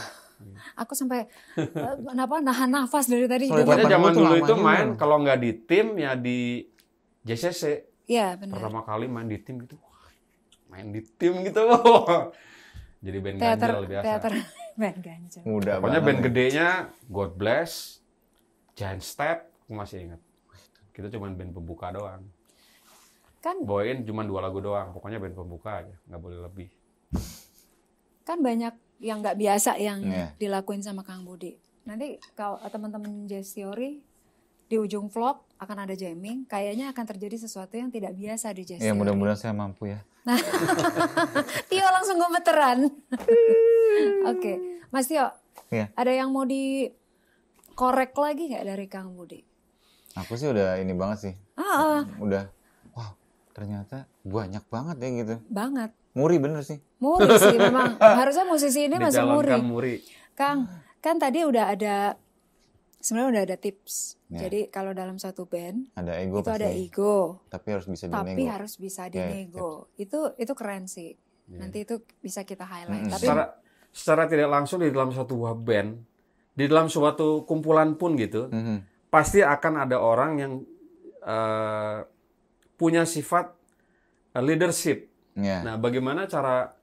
Aku sampai eh, kenapa nahan nafas dari tadi. Soalnya zaman dulu itu main kalau nggak di tim ya di JCC. Iya benar. Pertama kali main di tim gitu, main di tim gitu. Jadi band teater, ganjel biasa. Teater band ganjel. Muda Pokoknya band gedenya God Bless, Giant Step, aku masih ingat. Kita cuma band pembuka doang kan bawain cuma dua lagu doang pokoknya band pembuka aja nggak boleh lebih kan banyak yang nggak biasa yang yeah. dilakuin sama Kang Budi nanti kalau teman-teman Jazz Theory di ujung vlog akan ada jamming kayaknya akan terjadi sesuatu yang tidak biasa di Jazz ya, yeah, mudah-mudahan saya mampu ya Tio langsung gemeteran oke okay. Mas Tio yeah. ada yang mau dikorek lagi nggak dari Kang Budi Aku sih udah ini banget sih. Ah, ah. Udah ternyata banyak banget ya gitu. Banget. Muri bener sih. Muri sih memang. Harusnya musisi ini masih muri. muri. Kang, kan tadi udah ada sebenarnya udah ada tips. Ya. Jadi kalau dalam satu band ada ego itu pasti. ada ego. Tapi harus bisa dinego. Tapi harus bisa ya, dinego. Ya, ya. Itu itu keren sih. Ya. Nanti itu bisa kita highlight. Hmm. Tapi secara secara tidak langsung di dalam satu buah band, di dalam suatu kumpulan pun gitu, -hmm. pasti akan ada orang yang uh, punya sifat eh, leadership. Yeah. Nah, bagaimana cara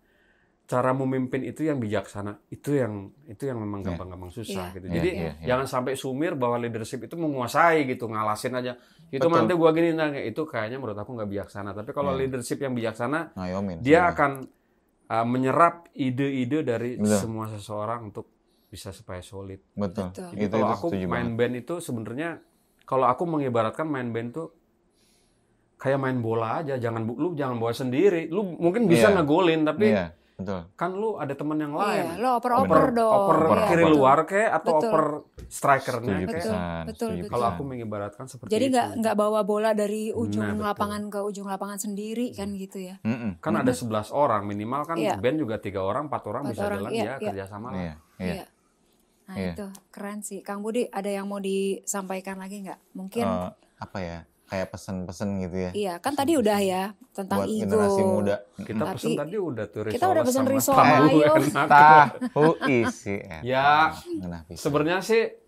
cara memimpin itu yang bijaksana itu yang itu yang memang iya. gampang-gampang susah yeah. gitu. Iya, Jadi yeah, yeah, jangan sampai sumir bahwa leadership itu menguasai gitu, ngalasin aja. Itu Betul. gue gua gini nanya itu kayaknya menurut aku nggak bijaksana. Tapi kalau yeah. leadership yang bijaksana, amin, dia akan uh, menyerap ide-ide dari Betul. semua seseorang untuk bisa supaya solid. Betul. Jadi itu, kalau itu aku main band itu sebenarnya kalau aku mengibaratkan main band tuh kayak main bola aja jangan lu jangan bawa sendiri lu mungkin bisa yeah. ngegolin tapi yeah. Betul. kan lu ada teman yang iya, lain yeah. lo oper oper, dong oper yeah. Iya, kiri betul. luar ke atau betul. oper strikernya kayak betul betul, betul. kalau aku mengibaratkan seperti jadi nggak nggak bawa bola dari nah, ujung nah, lapangan ke ujung lapangan sendiri kan hmm. gitu ya mm -mm. kan mm -mm. ada 11 orang minimal kan yeah. band juga tiga orang empat orang 4 bisa orang. jalan yeah, ya yeah. kerjasama yeah. lah yeah. Yeah. Iya. Nah yeah. itu keren sih Kang Budi ada yang mau disampaikan lagi nggak mungkin uh, apa ya kayak pesen-pesen gitu ya. Iya, kan tadi udah ya tentang buat ego. generasi muda. Kita Tapi, pesen tadi udah tuh Kita udah pesen pesan risola. Ayo. Tahu isi. Eh, ya. Sebenarnya sih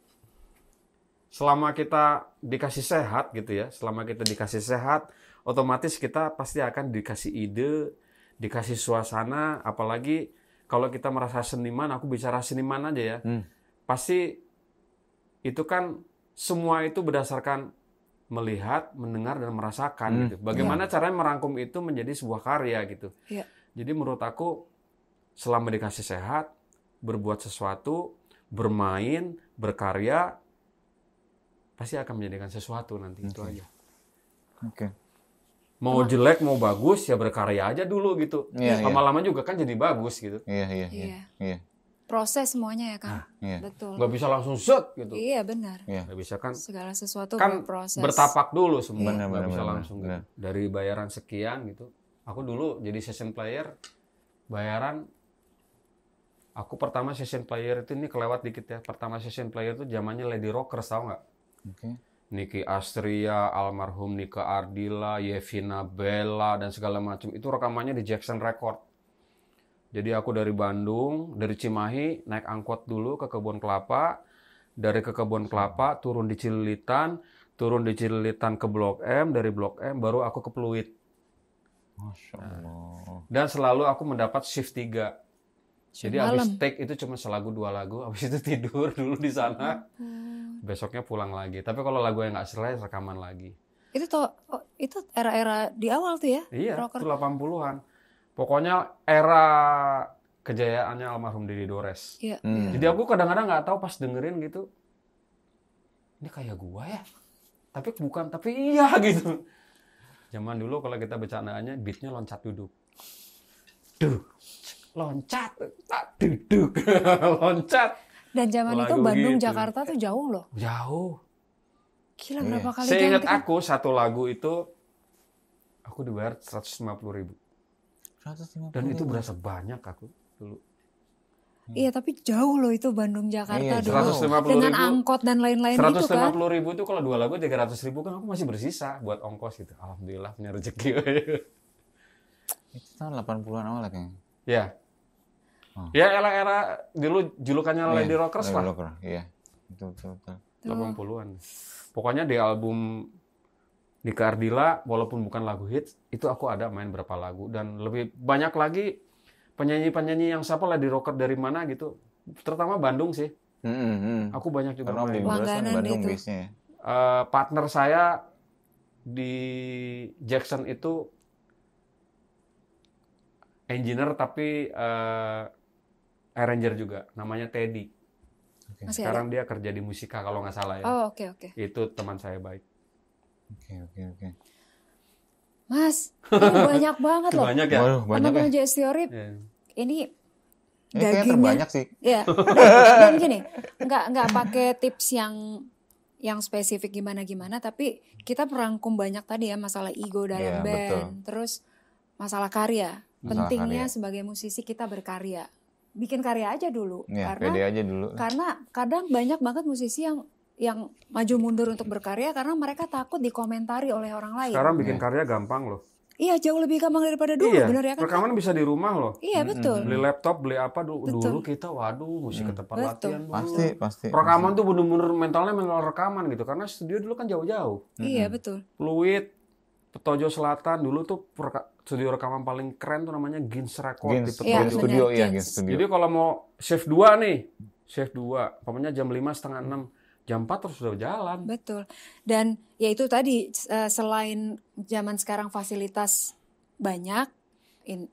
selama kita dikasih sehat gitu ya, selama kita dikasih sehat, otomatis kita pasti akan dikasih ide, dikasih suasana, apalagi kalau kita merasa seniman, aku bicara seniman aja ya. Hmm. Pasti itu kan semua itu berdasarkan melihat, mendengar dan merasakan hmm. gitu. Bagaimana yeah. caranya merangkum itu menjadi sebuah karya gitu. Yeah. Jadi menurut aku selama dikasih sehat, berbuat sesuatu, bermain, berkarya pasti akan menjadikan sesuatu nanti okay. itu aja. Oke. Okay. Mau jelek mau bagus ya berkarya aja dulu gitu. lama iya, iya. Lama-lama yeah. juga kan jadi bagus gitu. Iya iya iya. iya proses semuanya ya kan nah, iya. betul Gak bisa langsung set gitu iya benar iya. Gak bisa kan segala sesuatu kan proses. bertapak dulu sebenarnya iya. nggak bisa langsung gitu. benar. dari bayaran sekian gitu aku dulu jadi session player bayaran aku pertama session player itu ini kelewat dikit ya pertama session player itu zamannya Lady Rockers tau nggak okay. Niki Astria, almarhum Nika Ardila, Yevina Bella dan segala macam itu rekamannya di Jackson Record. Jadi aku dari Bandung, dari Cimahi naik angkot dulu ke Kebun Kelapa, dari ke Kebun Kelapa turun di Cililitan, turun di Cililitan ke Blok M, dari Blok M baru aku ke Pluit. Masya Allah. Dan selalu aku mendapat shift 3. Jadi Malam. habis take itu cuma selagu dua lagu, habis itu tidur dulu di sana. Hmm. Besoknya pulang lagi. Tapi kalau lagu yang nggak selesai rekaman lagi. Itu toh oh, itu era-era di awal tuh ya? Iya, rocker. itu 80-an. Pokoknya era kejayaannya almarhum Didi Dores. Yeah. Hmm. Jadi aku kadang-kadang nggak tahu pas dengerin gitu, ini kayak gua ya. Tapi bukan, tapi iya gitu. Zaman dulu kalau kita bercandaannya beatnya loncat duduk. Duh, loncat, tak duduk, loncat. Dan zaman Lagu itu Bandung gitu. Jakarta tuh jauh loh. Jauh. Gila berapa yeah. kali Saya ingat aku satu lagu itu aku dibayar 150 ribu. 150 dan itu berasa banyak aku dulu Hmm. Iya tapi jauh loh itu Bandung Jakarta iya, dulu dengan angkot dan lain-lain itu kan. 150 ribu itu kalau dua lagu 300 ribu kan aku masih bersisa buat ongkos gitu. Alhamdulillah punya rezeki. itu tahun 80-an awal kayaknya. Iya. Oh. Ya era-era dulu julukannya iya, Lady Rockers lah. iya. Itu itu, itu. 80-an. Pokoknya di album di Kardila walaupun bukan lagu hits itu aku ada main berapa lagu dan lebih banyak lagi penyanyi-penyanyi yang siapa lah di rocker dari mana gitu terutama Bandung sih mm -hmm. aku banyak juga Karena main. Bandung gitu. Uh, partner saya di Jackson itu engineer tapi uh, arranger juga namanya Teddy okay. sekarang ada? dia kerja di musika kalau nggak salah ya oh, okay, okay. itu teman saya baik Oke oke oke. Mas, ini banyak banget loh. Banyak ya. Waduh, banyak Anak ya. Yeah. Ini ini dagingnya sih. Iya. Dan, gini, nggak nggak pakai tips yang yang spesifik gimana gimana, tapi kita merangkum banyak tadi ya masalah ego iya, dalam yeah, band, betul. terus masalah karya. Masalah Pentingnya karya. sebagai musisi kita berkarya, bikin karya aja dulu. Yeah, karena aja dulu. Karena kadang banyak banget musisi yang yang maju mundur untuk berkarya karena mereka takut dikomentari oleh orang lain. Sekarang bikin iya. karya gampang loh. Iya jauh lebih gampang daripada dulu, iya, benar ya kan? Rekaman bisa di rumah loh. Iya betul. Beli laptop, beli apa dulu, betul. dulu kita, waduh, mesti ke tempat betul. latihan dulu. Pasti, pasti. Rekaman pasti. tuh bener-bener mentalnya mental rekaman gitu, karena studio dulu kan jauh-jauh. Iya betul. Fluid, Petojo Selatan dulu tuh studio rekaman paling keren tuh namanya Gins Record Gins, di Petojo. Iya, studio, iya, Gins. Jadi kalau mau save dua nih, save dua. pokoknya jam lima setengah enam jam 4 terus sudah jalan. Betul. Dan ya itu tadi eh, selain zaman sekarang fasilitas banyak in,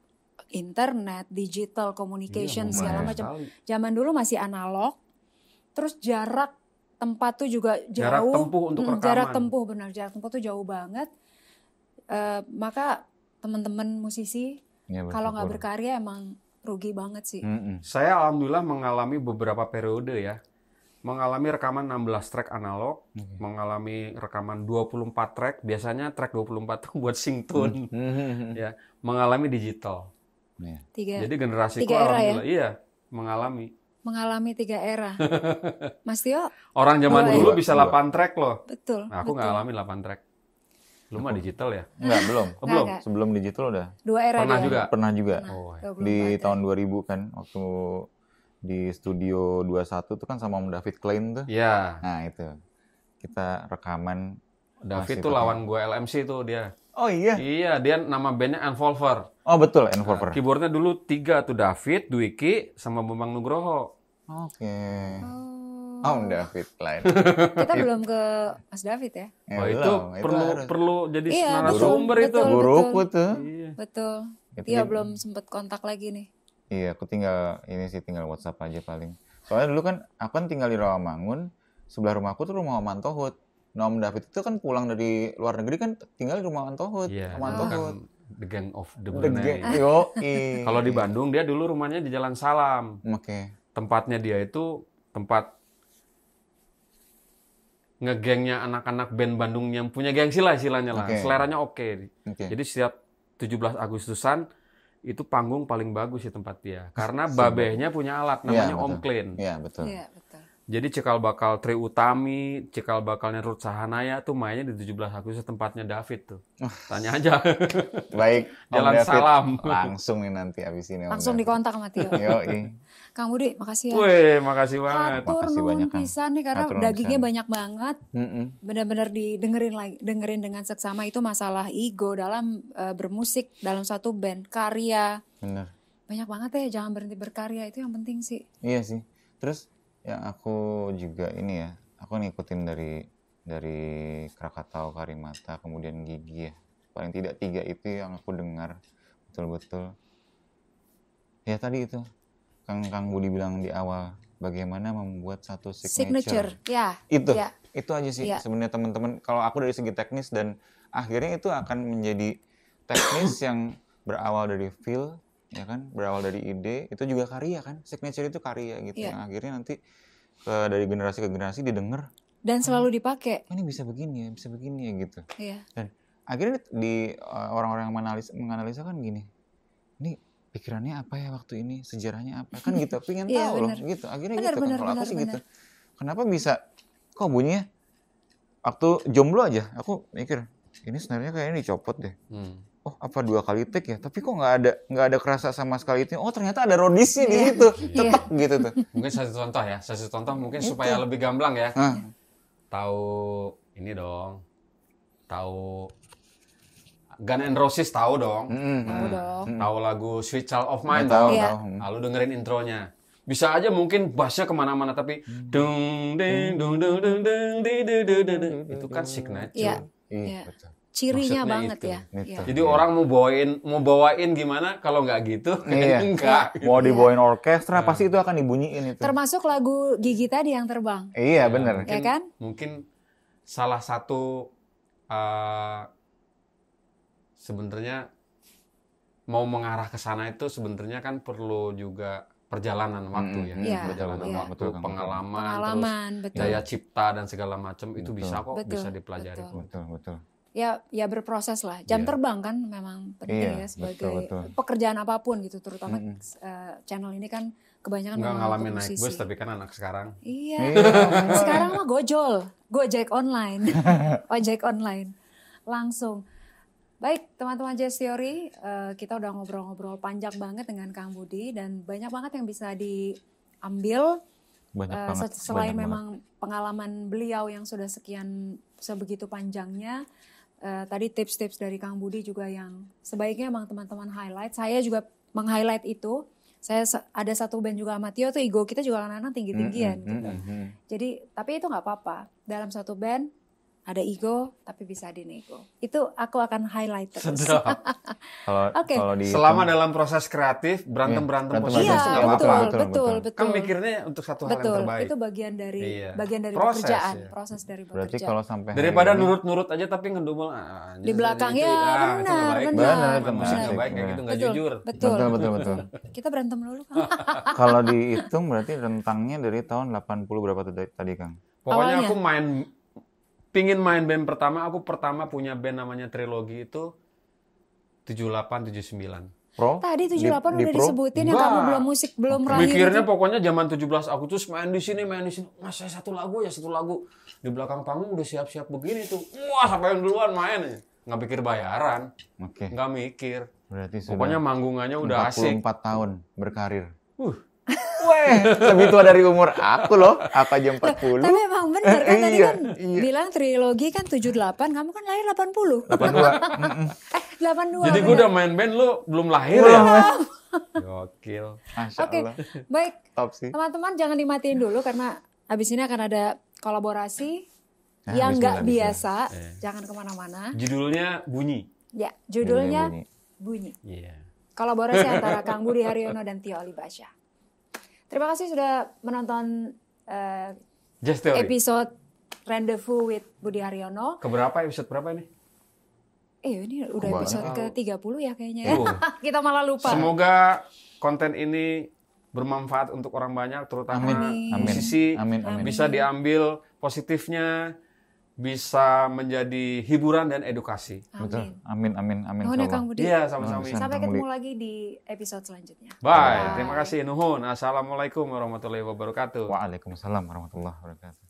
internet, digital communication iya, segala macam. Sekali. Zaman dulu masih analog. Terus jarak tempat tuh juga jauh. Jarak tempuh untuk rekaman. Jarak tempuh benar, jarak tempuh tuh jauh banget. Uh, maka teman-teman musisi ya, kalau nggak berkarya emang rugi banget sih. Mm -mm. Saya alhamdulillah mengalami beberapa periode ya mengalami rekaman 16 track analog, hmm. mengalami rekaman 24 track, biasanya track 24 itu buat singtone. Hmm. Hmm, hmm, hmm. ya, mengalami digital. Iya. Tiga, Jadi generasi tiga era ya? Gitu. iya, mengalami mengalami tiga era. Mas Tio? Orang zaman mulai. dulu bisa 8 track loh. Betul. Nah, aku nggak alami 8 track. Lu mah digital ya? Enggak, belum. Oh, belum. Enggak. Sebelum digital udah. Dua era. Pernah dia. juga. Pernah juga. Pernah. Oh, Di ya. tahun 2000 kan waktu di studio 21 tuh kan sama David Klein tuh. Iya. Nah, itu. Kita rekaman David tuh lawan gue LMC tuh dia. Oh iya. Iya, dia nama bandnya Envolver. Oh betul, Envolver. Nah, keyboardnya dulu tiga tuh David, Dwiki, sama Bambang Nugroho. Oke. Okay. Oh. oh, David Klein. Kita belum ke Mas David ya. ya oh, itu, itu perlu harus. perlu jadi iya, narasumber itu. Betul, betul. tuh. Iya. Betul. Gitu dia belum sempet kontak lagi nih. Iya, aku tinggal ini sih tinggal WhatsApp aja paling. Soalnya dulu kan aku kan tinggal di Rawamangun, sebelah rumahku tuh rumah Oman Tohut. Nah, Om David itu kan pulang dari luar negeri kan tinggal di rumah Oman Tohut. Iya, Oman Tohut. Kan the Gang of the Brunei. Yo, Kalau di Bandung dia dulu rumahnya di Jalan Salam. Oke. Okay. Tempatnya dia itu tempat ngegengnya anak-anak band Bandung yang punya gengsi lah istilahnya lah. Okay. Seleranya oke. Okay. Okay. Jadi setiap 17 Agustusan itu panggung paling bagus di tempat dia karena babehnya punya alat iya, namanya ya, betul. Om Clean. Iya betul. Ya, betul. Jadi cikal bakal Tri Utami, cikal bakalnya Ruth Sahanaya tuh mainnya di 17 Agustus tempatnya David tuh. Ah. Tanya aja. Baik. Jalan Om David, salam. Langsung nih nanti abis ini. langsung di dikontak sama Tio. Yo, Kang Budi, makasih ya. Weh, makasih banget. Hatur makasih banyak. Bisa nih karena Hatur dagingnya pisan. banyak banget. Mm-hmm. Benar-benar didengerin lagi, dengerin dengan seksama itu masalah ego dalam uh, bermusik dalam satu band karya. Benar. Banyak banget ya, jangan berhenti berkarya itu yang penting sih. Iya sih. Terus ya aku juga ini ya, aku ngikutin dari dari Krakatau, Karimata, kemudian Gigi ya. Paling tidak tiga itu yang aku dengar betul-betul. Ya tadi itu Kang Kang Budi bilang di awal bagaimana membuat satu signature. signature. Ya. Itu. Ya. Itu aja sih ya. sebenarnya teman-teman kalau aku dari segi teknis dan akhirnya itu akan menjadi teknis yang berawal dari feel ya kan, berawal dari ide, itu juga karya kan. Signature itu karya gitu. Ya. Yang akhirnya nanti ke dari generasi ke generasi didengar dan oh, selalu dipakai. Oh, ini bisa begini ya, bisa begini ya gitu. Iya. Dan akhirnya di eh, orang-orang yang menganalisa, menganalisa kan gini. Ini pikirannya apa ya waktu ini sejarahnya apa kan gitu pengen iya, tahu yeah, loh gitu akhirnya bener, gitu bener, kan kalau aku sih gitu kenapa bisa kok bunyinya waktu jomblo aja aku mikir ini sebenarnya kayaknya dicopot deh hmm. oh apa dua kali tik ya tapi kok nggak ada nggak ada kerasa sama sekali itu oh ternyata ada rodisnya yeah. di iya. situ iya. tetap yeah. gitu tuh mungkin satu contoh ya satu contoh mungkin itu. supaya lebih gamblang ya hmm. tahu ini dong tahu Gun and Roses tahu dong. Mm, tahu mm, -hmm. Tahu lagu Sweet Child of Mine tahu. Yeah. Lalu dengerin intronya. Bisa aja mungkin bassnya kemana-mana tapi mm. deng deng mm. deng deng deng deng deng deng itu kan signature. Iya. Iya. iya. Cirinya Maksudnya banget ya. Iya. Jadi orang mau bawain mau bawain gimana kalau nggak gitu? Iya. Enggak. Gitu. Mau dibawain iya. orkestra nah. pasti itu akan dibunyiin itu. Termasuk lagu gigi tadi yang terbang. Iya, benar. Nah, ya kan? Mungkin salah satu uh, sebenarnya mau mengarah ke sana itu sebenarnya kan perlu juga perjalanan hmm, waktu ya. hmm, ya, ya perjalanan ya. waktu, betul, pengalaman, pengalaman terus betul. daya cipta dan segala macam itu bisa kok betul, bisa dipelajari. Betul, betul. betul. Ya, ya berproses lah. Jam yeah. terbang kan memang penting yeah, ya sebagai betul, betul. pekerjaan apapun gitu, terutama uh, channel ini kan kebanyakan nggak ngalamin naik bus tapi kan anak sekarang. Iya. iya. sekarang mah gojol, gojek online, ojek online, langsung. Baik, teman-teman Jazz Theory, eh, kita udah ngobrol-ngobrol panjang banget dengan Kang Budi dan banyak banget yang bisa diambil. Banyak eh, banget. Selain banyak memang banget. pengalaman beliau yang sudah sekian sebegitu panjangnya, eh, tadi tips-tips dari Kang Budi juga yang sebaiknya emang teman-teman highlight. Saya juga meng-highlight itu. Saya ada satu band juga sama Tio tuh ego kita juga anak-anak tinggi-tinggian mm -hmm, gitu. Jadi tapi itu nggak apa-apa. Dalam satu band ada ego tapi bisa dinego. Itu aku akan highlight terus. kalau okay. kalau di selama dalam proses kreatif berantem-berantem yeah, berantem, iya, itu iya, betul, Betul, betul, betul. Kan mikirnya untuk satu betul, yang terbaik. Itu bagian dari iya. bagian dari proses, pekerjaan, ya. proses dari bekerja. Berarti kalau sampai daripada nurut-nurut aja tapi ngedumel ah, di belakang ya ah, benar, benar, benar. Benar, benar. Enggak baik kayak gitu enggak jujur. Betul, betul, betul. Kita berantem dulu, Kalau dihitung berarti rentangnya dari tahun 80 berapa tadi, Kang? Pokoknya aku main pingin main band pertama, aku pertama punya band namanya Trilogi itu tujuh delapan tujuh sembilan. Pro? Tadi 78 di, udah di disebutin yang ya kamu belum musik belum okay. Mikirnya pokoknya zaman 17 aku terus main di sini main di sini. Mas saya satu lagu ya satu lagu. Di belakang panggung udah siap-siap begini tuh. Wah, sampai yang duluan main ya. Nggak pikir bayaran. Oke. Okay. Nggak mikir. Berarti sudah Pokoknya manggungannya udah 44 asik. 44 tahun berkarir. Uh. Weh, lebih tua dari umur aku loh. Apa aja 40? tapi emang bener kan eh, tadi iya, kan iya. bilang trilogi kan 78, kamu kan lahir 80. 82. eh, 82. Jadi gue udah main band lu belum lahir belum. ya? Gokil. Oke, Allah. baik. Teman-teman jangan dimatiin dulu karena habis ini akan ada kolaborasi nah, yang nggak ya. biasa. Eh. Jangan kemana-mana. Judulnya bunyi. Ya, judulnya, judulnya bunyi. bunyi. Yeah. Iya. Kolaborasi antara Kang Budi Haryono dan Tio Ali Terima kasih sudah menonton uh, Just episode Rendezvous with Budi Haryono. Keberapa episode berapa ini? Eh ini udah episode ke-30 ya kayaknya. ya. Kita malah lupa. Semoga konten ini bermanfaat untuk orang banyak terutama amin. musisi amin. Amin. bisa diambil positifnya bisa menjadi hiburan dan edukasi. Amin. Betul. Amin amin amin. Nuhun ya Kang Budi. Iya, sama-sama. Sampai ketemu lagi di episode selanjutnya. Bye. Bye. Terima kasih Nuhun. Assalamualaikum warahmatullahi wabarakatuh. Waalaikumsalam warahmatullahi wabarakatuh.